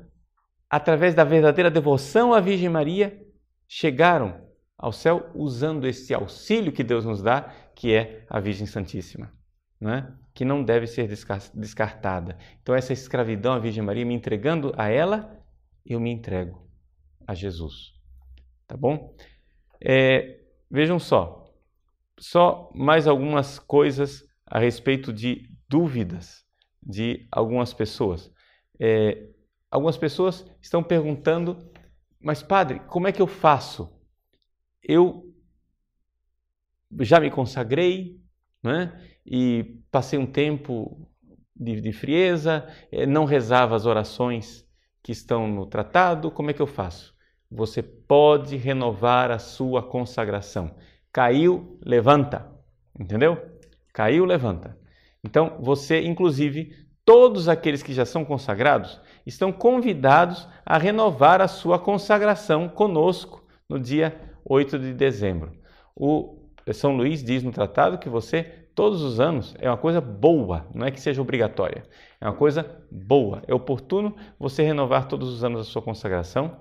através da verdadeira devoção à Virgem Maria, chegaram ao céu usando esse auxílio que Deus nos dá, que é a Virgem Santíssima. Né? que não deve ser descartada. Então, essa escravidão à Virgem Maria, me entregando a ela, eu me entrego a Jesus. Tá bom? É, vejam só, só mais algumas coisas a respeito de dúvidas de algumas pessoas. É, algumas pessoas estão perguntando, mas padre, como é que eu faço? Eu já me consagrei, né? E passei um tempo de, de frieza, eh, não rezava as orações que estão no tratado, como é que eu faço? Você pode renovar a sua consagração. Caiu, levanta. Entendeu? Caiu, levanta. Então, você, inclusive, todos aqueles que já são consagrados, estão convidados a renovar a sua consagração conosco no dia 8 de dezembro. O são Luís diz no tratado que você todos os anos é uma coisa boa, não é que seja obrigatória, é uma coisa boa. É oportuno você renovar todos os anos a sua consagração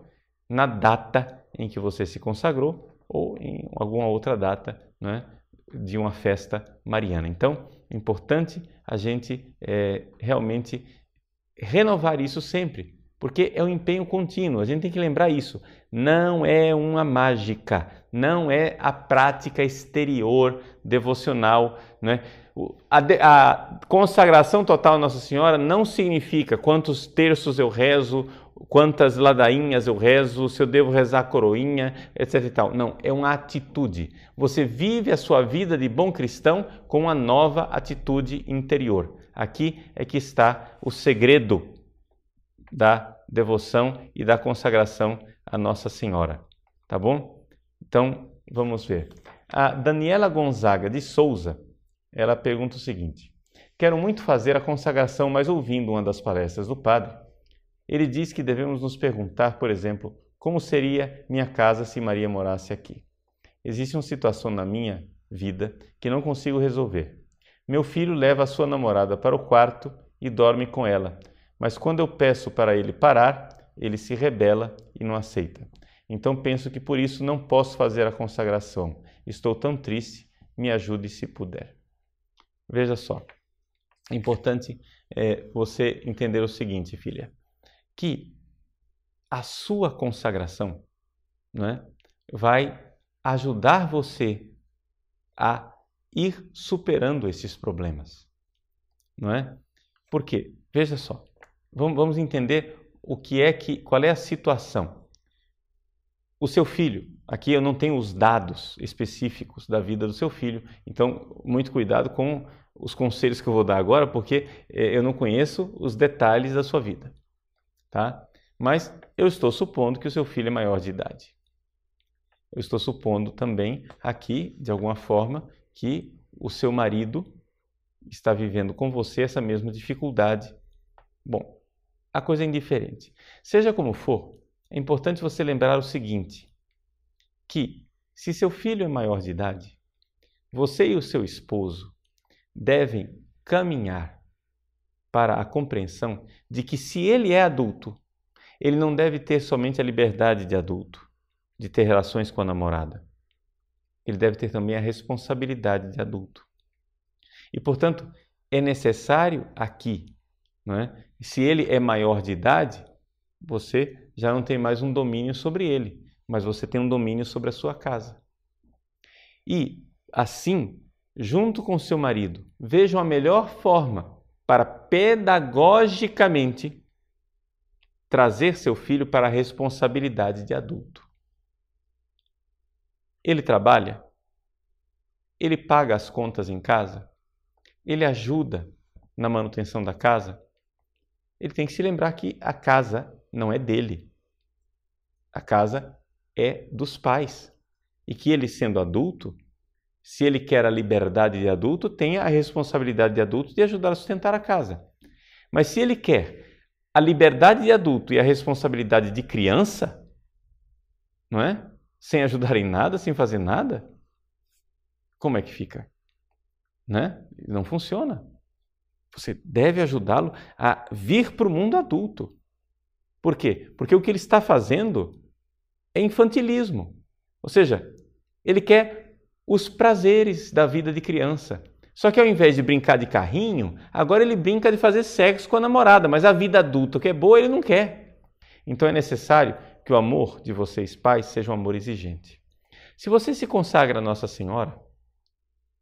na data em que você se consagrou ou em alguma outra data né, de uma festa mariana. Então, importante a gente é, realmente renovar isso sempre, porque é um empenho contínuo. A gente tem que lembrar isso. Não é uma mágica, não é a prática exterior devocional. Né? A, a consagração total Nossa Senhora não significa quantos terços eu rezo, quantas ladainhas eu rezo, se eu devo rezar a coroinha, etc. E tal. Não, é uma atitude. Você vive a sua vida de bom cristão com uma nova atitude interior. Aqui é que está o segredo da devoção e da consagração à Nossa Senhora. Tá bom? Então, vamos ver. A Daniela Gonzaga de Souza, ela pergunta o seguinte: Quero muito fazer a consagração, mas ouvindo uma das palestras do padre, ele diz que devemos nos perguntar, por exemplo, como seria minha casa se Maria morasse aqui? Existe uma situação na minha vida que não consigo resolver. Meu filho leva a sua namorada para o quarto e dorme com ela, mas quando eu peço para ele parar, ele se rebela e não aceita. Então penso que por isso não posso fazer a consagração. Estou tão triste, me ajude se puder. Veja só, é importante é, você entender o seguinte, filha, que a sua consagração não é, vai ajudar você a ir superando esses problemas, não é? Por quê? veja só, Vamos, vamos entender o que é que, qual é a situação. O seu filho, aqui eu não tenho os dados específicos da vida do seu filho, então muito cuidado com os conselhos que eu vou dar agora, porque eh, eu não conheço os detalhes da sua vida, tá? Mas eu estou supondo que o seu filho é maior de idade. Eu estou supondo também aqui, de alguma forma, que o seu marido está vivendo com você essa mesma dificuldade. Bom, a coisa é indiferente. Seja como for, é importante você lembrar o seguinte: que se seu filho é maior de idade, você e o seu esposo devem caminhar para a compreensão de que se ele é adulto, ele não deve ter somente a liberdade de adulto, de ter relações com a namorada. Ele deve ter também a responsabilidade de adulto. E, portanto, é necessário aqui é? E se ele é maior de idade, você já não tem mais um domínio sobre ele, mas você tem um domínio sobre a sua casa. E assim, junto com seu marido, vejam a melhor forma para pedagogicamente trazer seu filho para a responsabilidade de adulto. Ele trabalha, ele paga as contas em casa, ele ajuda na manutenção da casa, ele tem que se lembrar que a casa não é dele. A casa é dos pais. E que ele, sendo adulto, se ele quer a liberdade de adulto, tenha a responsabilidade de adulto de ajudar a sustentar a casa. Mas se ele quer a liberdade de adulto e a responsabilidade de criança, não é? Sem ajudar em nada, sem fazer nada, como é que fica? Né? Não funciona. Você deve ajudá-lo a vir para o mundo adulto. Por quê? Porque o que ele está fazendo é infantilismo. Ou seja, ele quer os prazeres da vida de criança. Só que ao invés de brincar de carrinho, agora ele brinca de fazer sexo com a namorada, mas a vida adulta que é boa ele não quer. Então é necessário que o amor de vocês pais seja um amor exigente. Se você se consagra a Nossa Senhora,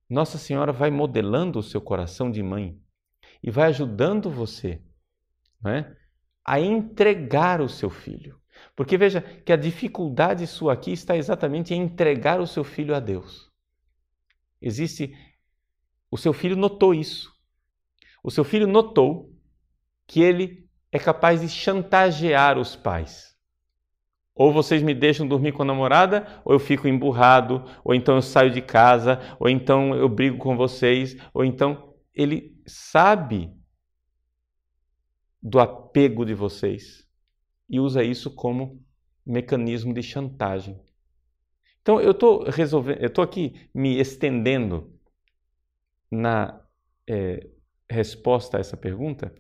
Nossa Senhora vai modelando o seu coração de mãe e vai ajudando você né, a entregar o seu filho. Porque veja que a dificuldade sua aqui está exatamente em entregar o seu filho a Deus. Existe. O seu filho notou isso. O seu filho notou que ele é capaz de chantagear os pais. Ou vocês me deixam dormir com a namorada, ou eu fico emburrado, ou então eu saio de casa, ou então eu brigo com vocês, ou então ele sabe do apego de vocês e usa isso como mecanismo de chantagem. Então eu estou resolvendo, eu estou aqui me estendendo na é, resposta a essa pergunta.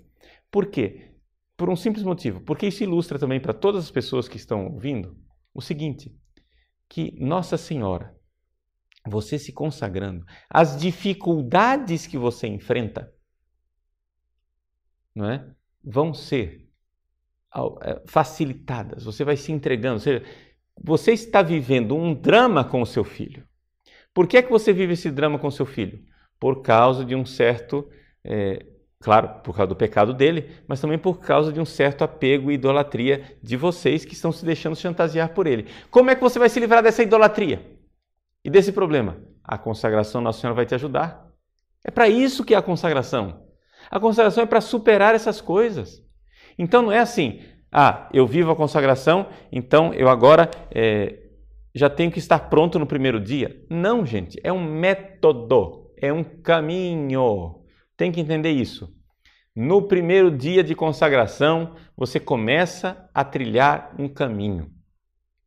Por quê? Por um simples motivo, porque isso ilustra também para todas as pessoas que estão ouvindo o seguinte: que Nossa Senhora, você se consagrando, as dificuldades que você enfrenta, não é? vão ser é, facilitadas. Você vai se entregando. Ou seja, você está vivendo um drama com o seu filho. Por que é que você vive esse drama com o seu filho? Por causa de um certo, é, claro, por causa do pecado dele, mas também por causa de um certo apego e idolatria de vocês que estão se deixando chantagear por ele. Como é que você vai se livrar dessa idolatria e desse problema? A consagração Nossa Senhora vai te ajudar. É para isso que é a consagração. A consagração é para superar essas coisas. Então não é assim, ah, eu vivo a consagração, então eu agora é, já tenho que estar pronto no primeiro dia. Não, gente, é um método, é um caminho. Tem que entender isso. No primeiro dia de consagração, você começa a trilhar um caminho.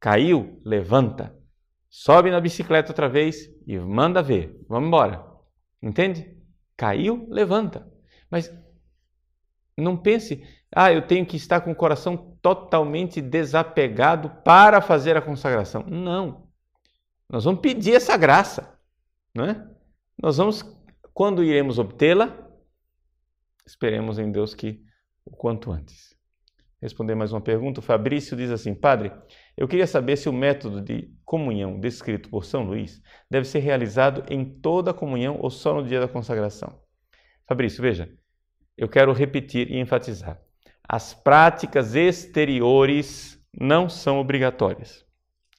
Caiu, levanta. Sobe na bicicleta outra vez e manda ver. Vamos embora. Entende? Caiu, levanta. Mas não pense, ah, eu tenho que estar com o coração totalmente desapegado para fazer a consagração. Não. Nós vamos pedir essa graça, não é? Nós vamos, quando iremos obtê-la, esperemos em Deus que o quanto antes. Responder mais uma pergunta, o Fabrício diz assim: Padre, eu queria saber se o método de comunhão descrito por São Luís deve ser realizado em toda a comunhão ou só no dia da consagração. Fabrício, veja, eu quero repetir e enfatizar: as práticas exteriores não são obrigatórias.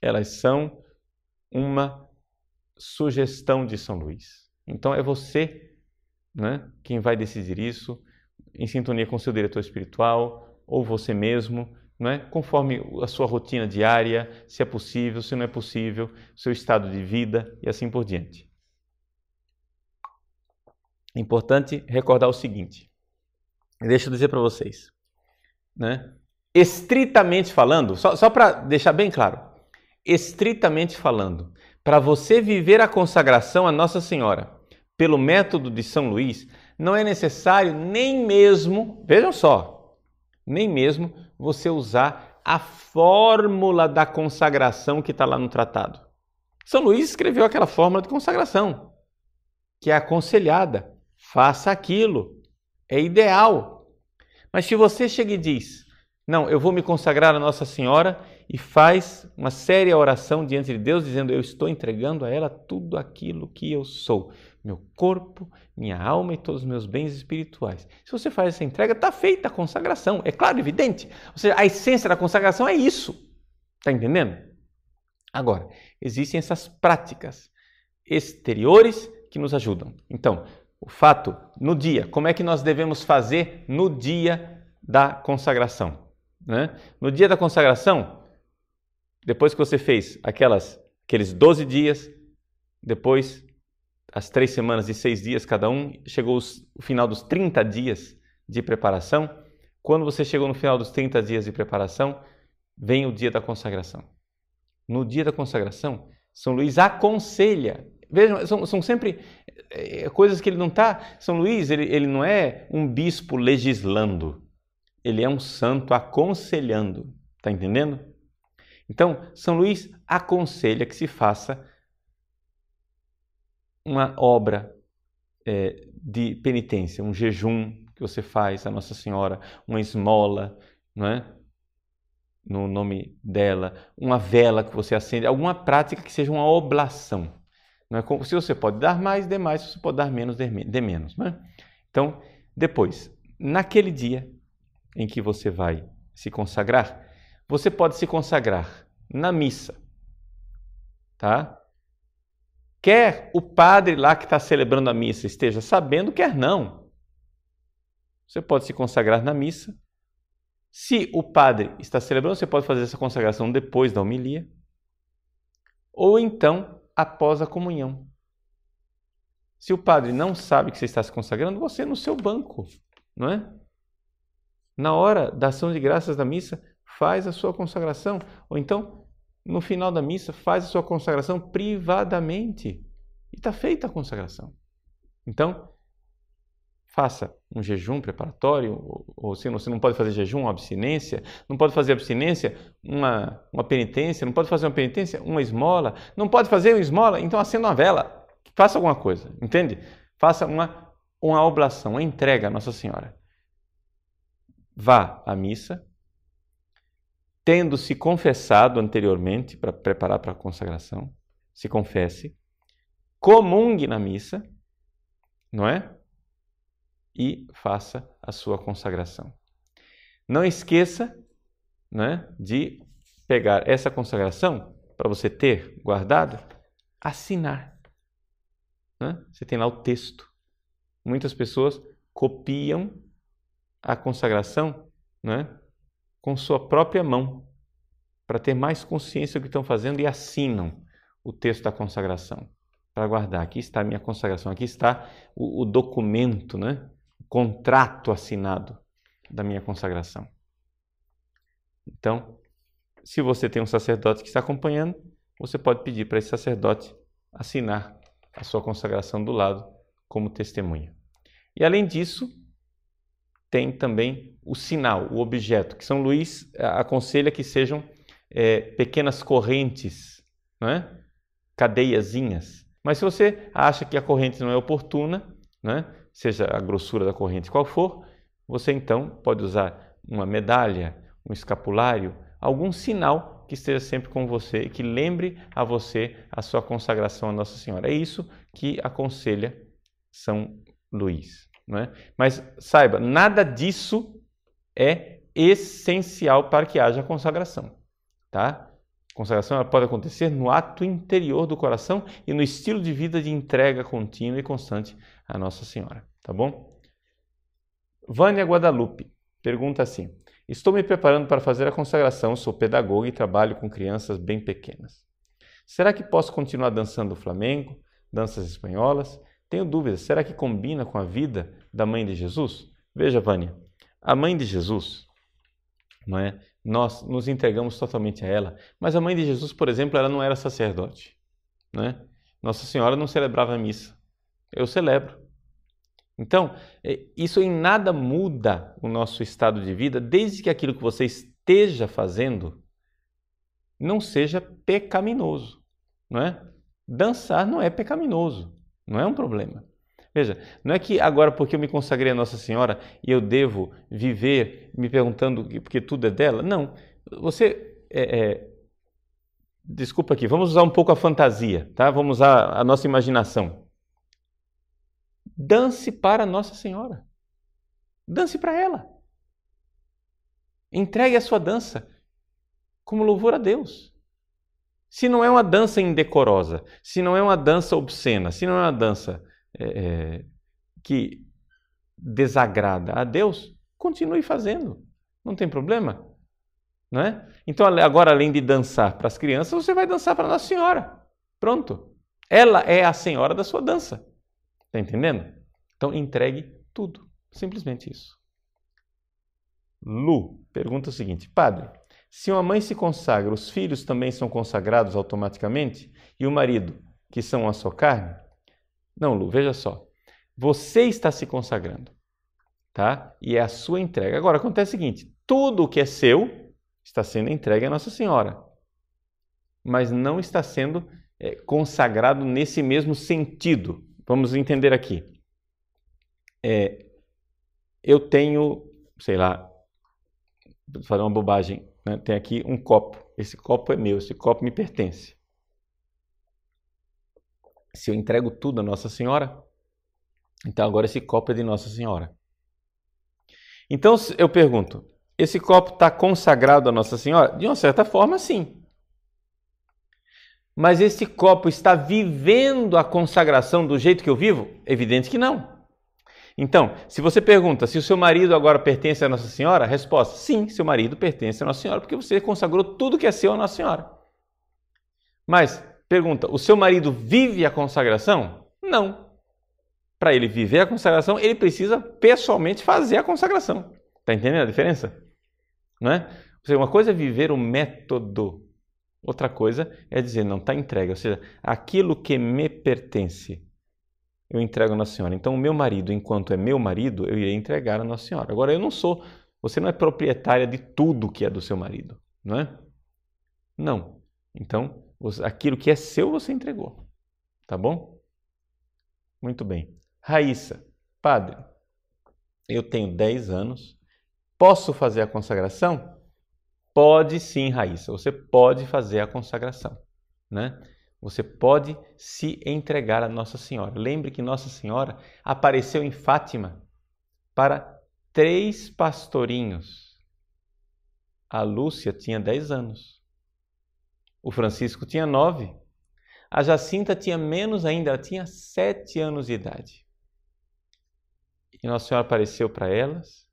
Elas são uma sugestão de São Luís. Então é você né, quem vai decidir isso, em sintonia com seu diretor espiritual ou você mesmo, né, conforme a sua rotina diária, se é possível, se não é possível, seu estado de vida e assim por diante. Importante recordar o seguinte: deixa eu dizer para vocês, né? Estritamente falando, só, só para deixar bem claro, estritamente falando, para você viver a consagração a Nossa Senhora pelo método de São Luís, não é necessário nem mesmo, vejam só, nem mesmo você usar a fórmula da consagração que está lá no tratado. São Luís escreveu aquela fórmula de consagração, que é aconselhada, faça aquilo, é ideal, mas se você chega e diz: Não, eu vou me consagrar a Nossa Senhora e faz uma séria oração diante de Deus, dizendo: Eu estou entregando a ela tudo aquilo que eu sou, meu corpo, minha alma e todos os meus bens espirituais. Se você faz essa entrega, está feita a consagração, é claro, evidente. Ou seja, a essência da consagração é isso. Está entendendo? Agora, existem essas práticas exteriores que nos ajudam. Então, o fato no dia. Como é que nós devemos fazer no dia da consagração? Né? No dia da consagração, depois que você fez aquelas, aqueles 12 dias, depois as três semanas e seis dias cada um, chegou os, o final dos 30 dias de preparação. Quando você chegou no final dos 30 dias de preparação, vem o dia da consagração. No dia da consagração, São Luís aconselha Vejam, são, são sempre é, coisas que ele não está. São Luís, ele, ele não é um bispo legislando, ele é um santo aconselhando. Está entendendo? Então, São Luís aconselha que se faça uma obra é, de penitência, um jejum que você faz a Nossa Senhora, uma esmola, não é? No nome dela, uma vela que você acende, alguma prática que seja uma oblação. É? Se você pode dar mais, dê mais. Se você pode dar menos, dê menos. Né? Então, depois, naquele dia em que você vai se consagrar, você pode se consagrar na missa, tá? Quer o padre lá que está celebrando a missa esteja sabendo, quer não. Você pode se consagrar na missa. Se o padre está celebrando, você pode fazer essa consagração depois da homilia. Ou então, após a comunhão. Se o padre não sabe que você está se consagrando, você é no seu banco, não é? Na hora da ação de graças da missa, faz a sua consagração. Ou então, no final da missa, faz a sua consagração privadamente. E está feita a consagração. Então, faça um jejum preparatório, ou, ou se não, você não pode fazer jejum, uma abstinência, não pode fazer abstinência, uma, uma penitência, não pode fazer uma penitência, uma esmola, não pode fazer uma esmola, então acenda uma vela, faça alguma coisa, entende? Faça uma, uma oblação, uma entrega a Nossa Senhora. Vá à missa, tendo se confessado anteriormente para preparar para a consagração, se confesse, comungue na missa, não é? e faça a sua consagração. Não esqueça né, de pegar essa consagração para você ter guardado, assinar. Né? Você tem lá o texto. Muitas pessoas copiam a consagração né, com sua própria mão, para ter mais consciência do que estão fazendo e assinam o texto da consagração para guardar. Aqui está a minha consagração, aqui está o, o documento né, contrato assinado da minha consagração. Então, se você tem um sacerdote que está acompanhando, você pode pedir para esse sacerdote assinar a sua consagração do lado como testemunha. E além disso, tem também o sinal, o objeto, que São Luís eh, aconselha que sejam é, pequenas correntes, não é? cadeiazinhas. Mas se você acha que a corrente não é oportuna, não é? seja a grossura da corrente qual for, você então pode usar uma medalha, um escapulário, algum sinal que esteja sempre com você e que lembre a você a sua consagração a Nossa Senhora. É isso que aconselha São Luís. Não é? Mas saiba, nada disso é essencial para que haja consagração. Tá? Consagração pode acontecer no ato interior do coração e no estilo de vida de entrega contínua e constante à Nossa Senhora, tá bom? Vânia Guadalupe pergunta assim: Estou me preparando para fazer a consagração, sou pedagoga e trabalho com crianças bem pequenas. Será que posso continuar dançando flamengo, danças espanholas? Tenho dúvidas, será que combina com a vida da mãe de Jesus? Veja, Vânia, a mãe de Jesus, não é? nós nos entregamos totalmente a ela. Mas a mãe de Jesus, por exemplo, ela não era sacerdote. Né? Nossa Senhora não celebrava a missa. Eu celebro. Então, é, isso em nada muda o nosso estado de vida, desde que aquilo que você esteja fazendo não seja pecaminoso, não é? Dançar não é pecaminoso, não é um problema. Veja, não é que agora porque eu me consagrei a Nossa Senhora e eu devo viver me perguntando porque tudo é dela. Não. Você. É, é, desculpa aqui, vamos usar um pouco a fantasia, tá? Vamos usar a nossa imaginação. Dance para Nossa Senhora. Dance para ela. Entregue a sua dança como louvor a Deus. Se não é uma dança indecorosa, se não é uma dança obscena, se não é uma dança é, é, que desagrada a Deus, continue fazendo. Não tem problema. Não é? Então, agora, além de dançar para as crianças, você vai dançar para Nossa Senhora. Pronto. Ela é a senhora da sua dança. Está entendendo? Então, entregue tudo. Simplesmente isso. Lu pergunta o seguinte: Padre, se uma mãe se consagra, os filhos também são consagrados automaticamente? E o marido, que são a sua carne? Não, Lu, veja só. Você está se consagrando, tá? E é a sua entrega. Agora, acontece o seguinte: tudo que é seu está sendo entregue a Nossa Senhora, mas não está sendo é, consagrado nesse mesmo sentido. Vamos entender aqui. É, eu tenho, sei lá, vou falar uma bobagem, né? tem aqui um copo. Esse copo é meu, esse copo me pertence se eu entrego tudo a Nossa Senhora, então agora esse copo é de Nossa Senhora. Então eu pergunto: esse copo está consagrado a Nossa Senhora? De uma certa forma, sim. Mas esse copo está vivendo a consagração do jeito que eu vivo? Evidente que não. Então, se você pergunta se o seu marido agora pertence a Nossa Senhora, a resposta: sim, seu marido pertence a Nossa Senhora, porque você consagrou tudo que é seu a Nossa Senhora. Mas Pergunta: o seu marido vive a consagração? Não. Para ele viver a consagração, ele precisa pessoalmente fazer a consagração. Está entendendo a diferença? Não é? Ou seja, uma coisa é viver o método, outra coisa é dizer, não, está entregue. Ou seja, aquilo que me pertence, eu entrego à Nossa Senhora. Então, o meu marido, enquanto é meu marido, eu irei entregar à Nossa Senhora. Agora, eu não sou, você não é proprietária de tudo que é do seu marido, não é? Não. Então, aquilo que é seu você entregou. Tá bom? Muito bem. Raíssa, padre, eu tenho 10 anos, posso fazer a consagração? Pode sim, Raíssa, você pode fazer a consagração, né? Você pode se entregar a Nossa Senhora. Lembre que Nossa Senhora apareceu em Fátima para três pastorinhos. A Lúcia tinha 10 anos. O Francisco tinha nove. A Jacinta tinha menos ainda, ela tinha sete anos de idade. E Nossa Senhora apareceu para elas,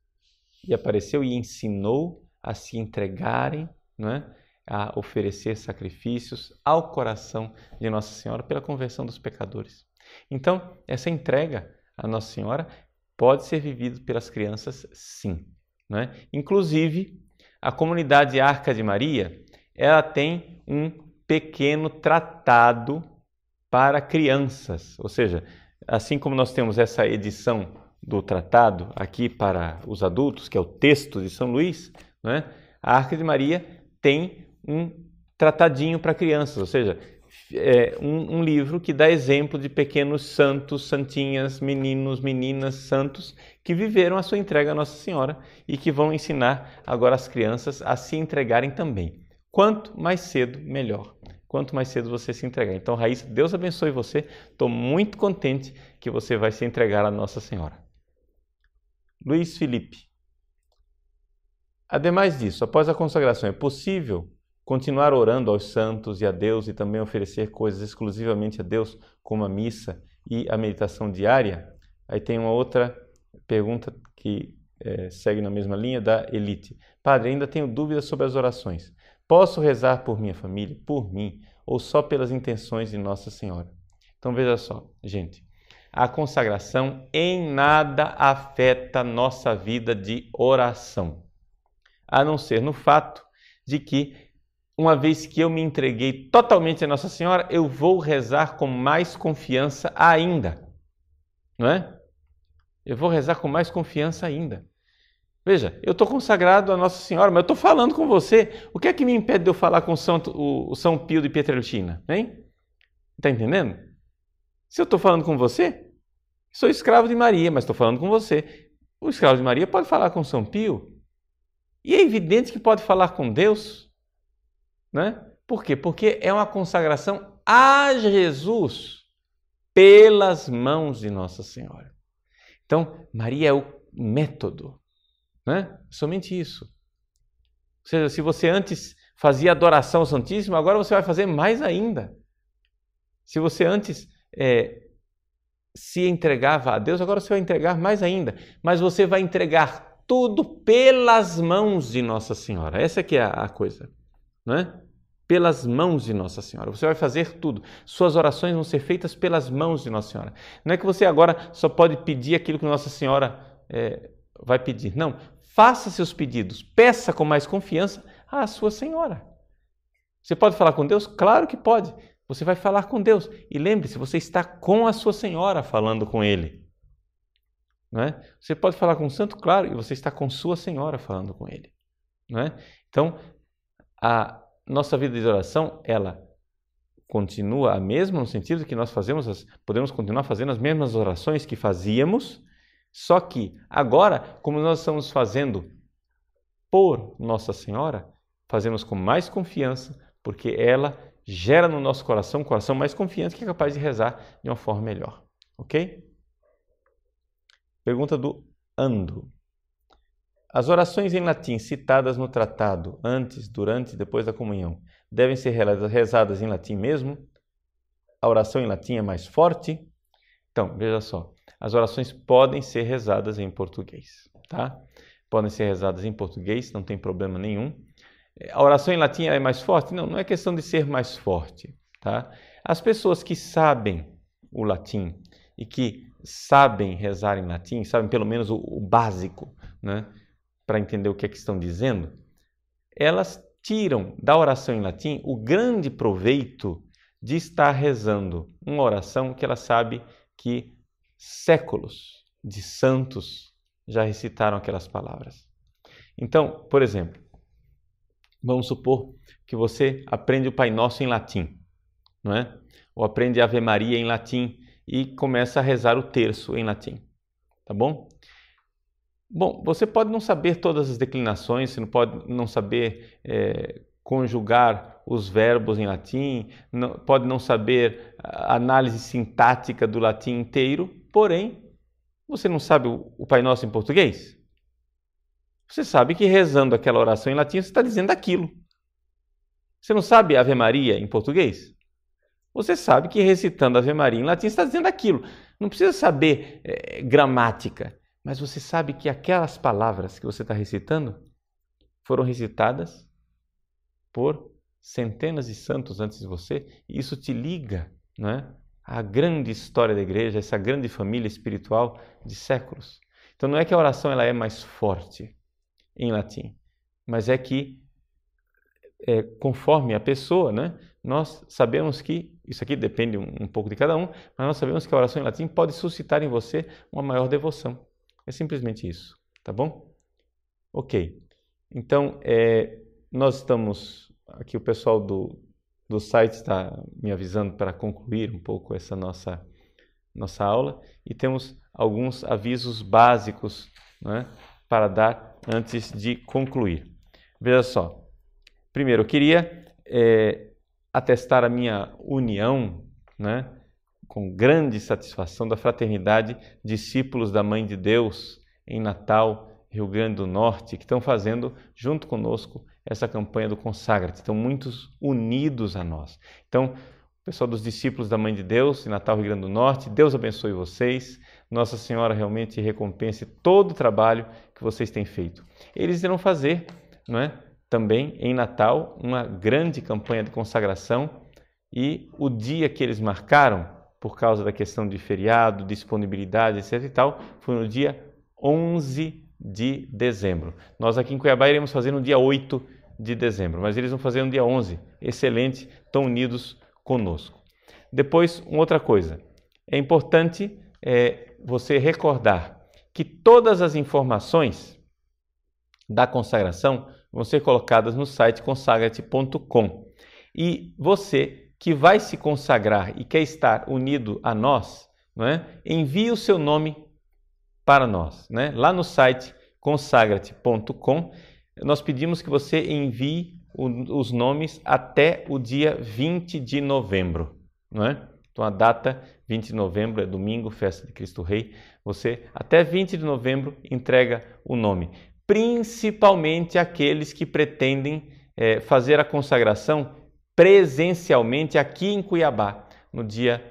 e apareceu e ensinou a se entregarem, não é? a oferecer sacrifícios ao coração de Nossa Senhora pela conversão dos pecadores. Então, essa entrega a Nossa Senhora pode ser vivida pelas crianças, sim. Não é? Inclusive, a comunidade Arca de Maria, ela tem um pequeno tratado para crianças, ou seja, assim como nós temos essa edição do tratado aqui para os adultos, que é o texto de São Luís, né? a Arca de Maria tem um tratadinho para crianças, ou seja, é um, um, livro que dá exemplo de pequenos santos, santinhas, meninos, meninas, santos que viveram a sua entrega à Nossa Senhora e que vão ensinar agora as crianças a se entregarem também. Quanto mais cedo, melhor. Quanto mais cedo você se entregar. Então, Raíssa, Deus abençoe você. Estou muito contente que você vai se entregar à Nossa Senhora. Luiz Felipe. Ademais disso, após a consagração, é possível continuar orando aos santos e a Deus e também oferecer coisas exclusivamente a Deus, como a missa e a meditação diária? Aí tem uma outra pergunta que é, segue na mesma linha da Elite. Padre, ainda tenho dúvidas sobre as orações. Posso rezar por minha família, por mim, ou só pelas intenções de Nossa Senhora? Então veja só, gente. A consagração em nada afeta nossa vida de oração, a não ser no fato de que, uma vez que eu me entreguei totalmente a Nossa Senhora, eu vou rezar com mais confiança ainda, não é? Eu vou rezar com mais confiança ainda. Veja, eu estou consagrado a Nossa Senhora, mas eu estou falando com você. O que é que me impede de eu falar com o, o São Pio de Pietrelcina? Hein? Está entendendo? Se eu estou falando com você, sou escravo de Maria, mas estou falando com você. O escravo de Maria pode falar com São Pio. E é evidente que pode falar com Deus. Né? Por quê? Porque é uma consagração a Jesus pelas mãos de Nossa Senhora. Então, Maria é o método né? Somente isso. Ou seja, se você antes fazia adoração ao Santíssimo, agora você vai fazer mais ainda. Se você antes é, se entregava a Deus, agora você vai entregar mais ainda. Mas você vai entregar tudo pelas mãos de Nossa Senhora. Essa é que é a coisa, não é? Pelas mãos de Nossa Senhora. Você vai fazer tudo. Suas orações vão ser feitas pelas mãos de Nossa Senhora. Não é que você agora só pode pedir aquilo que Nossa Senhora é, vai pedir. Não, faça seus pedidos, peça com mais confiança à sua senhora. Você pode falar com Deus? Claro que pode. Você vai falar com Deus. E lembre-se, você está com a sua senhora falando com ele. Não é? Você pode falar com o santo? Claro, e você está com sua senhora falando com ele. Não é? Então, a nossa vida de oração, ela continua a mesma no sentido que nós fazemos as, podemos continuar fazendo as mesmas orações que fazíamos, só que agora, como nós estamos fazendo por Nossa Senhora, fazemos com mais confiança, porque ela gera no nosso coração um coração mais confiante que é capaz de rezar de uma forma melhor. Ok? Pergunta do Ando. As orações em latim citadas no tratado antes, durante e depois da comunhão devem ser rezadas em latim mesmo? A oração em latim é mais forte? Então, veja só. As orações podem ser rezadas em português, tá? Podem ser rezadas em português, não tem problema nenhum. É, a oração em latim é mais forte? Não, não é questão de ser mais forte, tá? As pessoas que sabem o latim e que sabem rezar em latim, sabem pelo menos o, o básico, né? Para entender o que é que estão dizendo, elas tiram da oração em latim o grande proveito de estar rezando uma oração que ela sabe que séculos de santos já recitaram aquelas palavras. Então, por exemplo, vamos supor que você aprende o Pai Nosso em latim, não é? Ou aprende a Ave Maria em latim e começa a rezar o terço em latim, tá bom? Bom, você pode não saber todas as declinações, você não pode não saber é, conjugar os verbos em latim, não, pode não saber a análise sintática do latim inteiro, Porém, você não sabe o Pai Nosso em português? Você sabe que rezando aquela oração em latim você está dizendo aquilo. Você não sabe Ave Maria em português? Você sabe que recitando Ave Maria em latim você está dizendo aquilo. Não precisa saber é, gramática, mas você sabe que aquelas palavras que você está recitando foram recitadas por centenas de santos antes de você e isso te liga, não é? a grande história da igreja, essa grande família espiritual de séculos. Então não é que a oração ela é mais forte em latim, mas é que é, conforme a pessoa, né, nós sabemos que isso aqui depende um, um pouco de cada um, mas nós sabemos que a oração em latim pode suscitar em você uma maior devoção. É simplesmente isso, tá bom? Ok. Então é, nós estamos aqui o pessoal do do site está me avisando para concluir um pouco essa nossa, nossa aula e temos alguns avisos básicos né, para dar antes de concluir. Veja só. Primeiro, eu queria é, atestar a minha união né, com grande satisfação da fraternidade Discípulos da Mãe de Deus em Natal, Rio Grande do Norte, que estão fazendo junto conosco essa campanha do Consagra-te. Estão muitos unidos a nós. Então, pessoal dos discípulos da Mãe de Deus, em Natal, Rio Grande do Norte, Deus abençoe vocês. Nossa Senhora realmente recompense todo o trabalho que vocês têm feito. Eles irão fazer, não é? Também em Natal, uma grande campanha de consagração e o dia que eles marcaram, por causa da questão de feriado, disponibilidade, etc e tal, foi no dia 11 de dezembro. Nós aqui em Cuiabá iremos fazer no dia 8 de dezembro, mas eles vão fazer no dia 11. Excelente, estão unidos conosco. Depois, uma outra coisa. É importante é, você recordar que todas as informações da consagração vão ser colocadas no site consagrate.com. E você que vai se consagrar e quer estar unido a nós, não é? envie o seu nome para nós. Né? Lá no site consagrate.com, nós pedimos que você envie o, os nomes até o dia 20 de novembro. É? Então, a data 20 de novembro é domingo, festa de Cristo Rei. Você, até 20 de novembro, entrega o nome. Principalmente aqueles que pretendem é, fazer a consagração presencialmente aqui em Cuiabá, no dia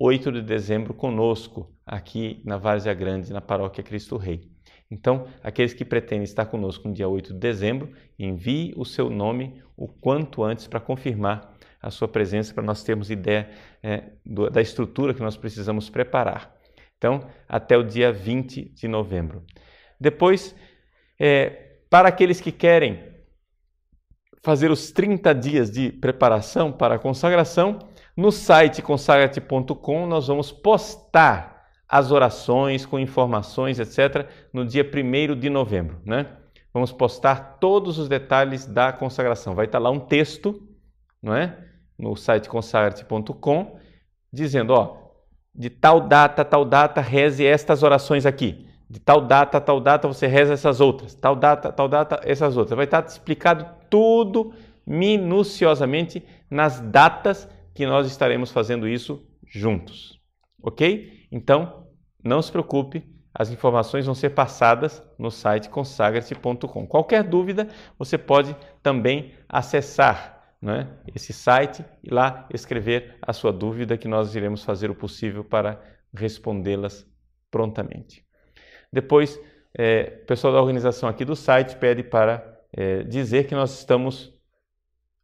8 de dezembro, conosco aqui na Várzea Grande, na paróquia Cristo Rei. Então, aqueles que pretendem estar conosco no dia 8 de dezembro, envie o seu nome o quanto antes para confirmar a sua presença, para nós termos ideia é, da estrutura que nós precisamos preparar. Então, até o dia 20 de novembro. Depois, é, para aqueles que querem fazer os 30 dias de preparação para a consagração, no site consagrate.com nós vamos postar as orações com informações, etc., no dia 1 de novembro. Né? Vamos postar todos os detalhes da consagração. Vai estar tá lá um texto não é? no site consagre.com dizendo: ó, de tal data, tal data, reze estas orações aqui. De tal data, tal data, você reza essas outras. Tal data, tal data, essas outras. Vai estar tá explicado tudo minuciosamente nas datas que nós estaremos fazendo isso juntos. Ok? Então, não se preocupe, as informações vão ser passadas no site consagra-se.com. Qualquer dúvida, você pode também acessar né, esse site e lá escrever a sua dúvida, que nós iremos fazer o possível para respondê-las prontamente. Depois, é, o pessoal da organização aqui do site pede para é, dizer que nós estamos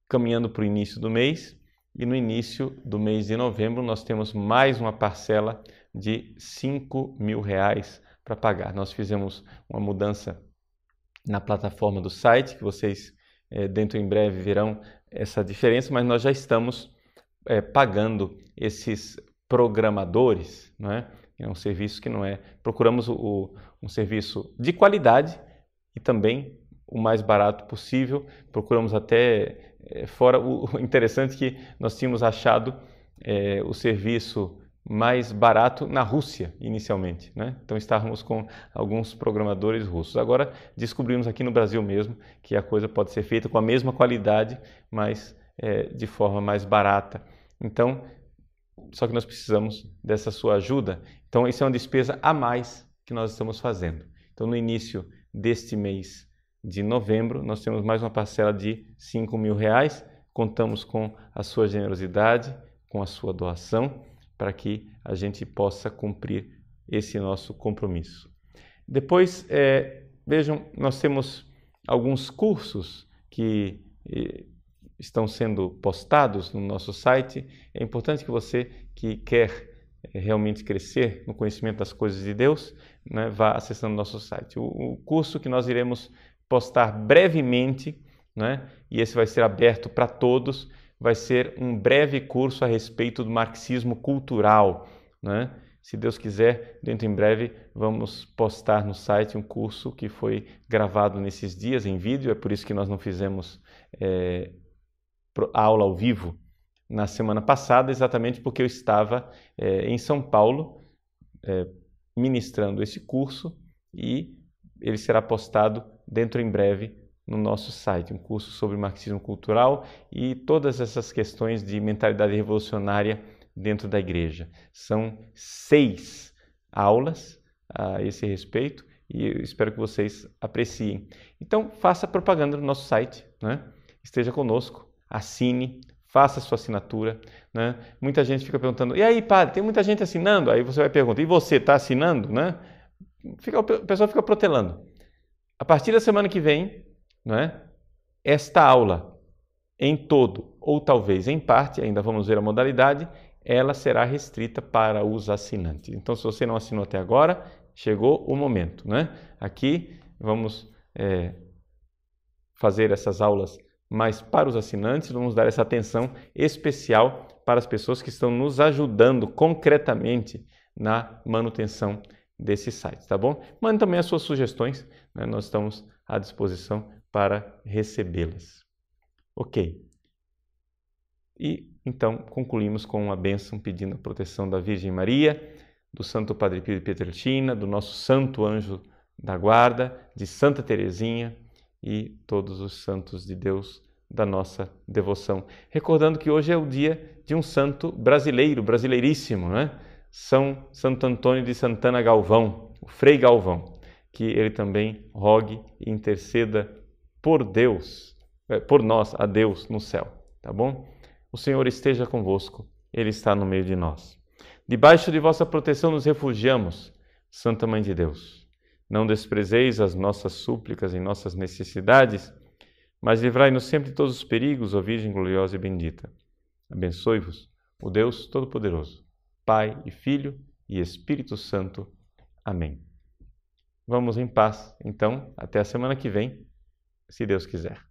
caminhando para o início do mês e no início do mês de novembro, nós temos mais uma parcela de 5 mil reais para pagar. Nós fizemos uma mudança na plataforma do site, que vocês é, dentro em breve verão essa diferença, mas nós já estamos é, pagando esses programadores, não é? É um serviço que não é. Procuramos o, o, um serviço de qualidade e também o mais barato possível. Procuramos até, é, fora o, interessante é que nós tínhamos achado é, o serviço mais barato na Rússia inicialmente, né? Então estávamos com alguns programadores russos. Agora descobrimos aqui no Brasil mesmo que a coisa pode ser feita com a mesma qualidade, mas é, de forma mais barata. Então, só que nós precisamos dessa sua ajuda. Então, isso é uma despesa a mais que nós estamos fazendo. Então, no início deste mês de novembro, nós temos mais uma parcela de 5 mil reais. Contamos com a sua generosidade, com a sua doação, para que a gente possa cumprir esse nosso compromisso. Depois, é, vejam, nós temos alguns cursos que e, estão sendo postados no nosso site. É importante que você que quer é, realmente crescer no conhecimento das coisas de Deus, né, vá acessando nosso site. O, o curso que nós iremos postar brevemente, né? e esse vai ser aberto para todos, vai ser um breve curso a respeito do marxismo cultural. Né? Se Deus quiser, dentro em breve vamos postar no site um curso que foi gravado nesses dias em vídeo, é por isso que nós não fizemos é, aula ao vivo na semana passada, exatamente porque eu estava é, em São Paulo é, ministrando esse curso e ele será postado dentro em breve no nosso site, um curso sobre marxismo cultural e todas essas questões de mentalidade revolucionária dentro da igreja. São seis aulas a esse respeito e eu espero que vocês apreciem. Então, faça propaganda no nosso site, né? esteja conosco, assine, faça sua assinatura. Né? Muita gente fica perguntando, e aí, padre, tem muita gente assinando? Aí você vai perguntar, e você está assinando? Né? Fica, o pessoal fica protelando. A partir da semana que vem, não é? Esta aula, em todo ou talvez em parte, ainda vamos ver a modalidade, ela será restrita para os assinantes. Então, se você não assinou até agora, chegou o momento, né? Aqui vamos é, fazer essas aulas mais para os assinantes, vamos dar essa atenção especial para as pessoas que estão nos ajudando concretamente na manutenção desse site, tá bom? Mande também as suas sugestões né, nós estamos à disposição para recebê-las. Ok. E então concluímos com uma bênção pedindo a proteção da Virgem Maria, do Santo Padre Pio de Pietrelcina, do nosso Santo Anjo da Guarda, de Santa Teresinha e todos os santos de Deus da nossa devoção. Recordando que hoje é o dia de um santo brasileiro, brasileiríssimo, né? São Santo Antônio de Santana Galvão, o Frei Galvão que ele também rogue e interceda por Deus, eh, por nós, a Deus no céu, tá bom? O Senhor esteja convosco, ele está no meio de nós. Debaixo de vossa proteção nos refugiamos, Santa Mãe de Deus. Não desprezeis as nossas súplicas e nossas necessidades, mas livrai-nos sempre de todos os perigos, ó Virgem gloriosa e bendita. Abençoe-vos o Deus Todo-Poderoso, Pai e Filho e Espírito Santo. Amém. Vamos em paz. Então, até a semana que vem, se Deus quiser.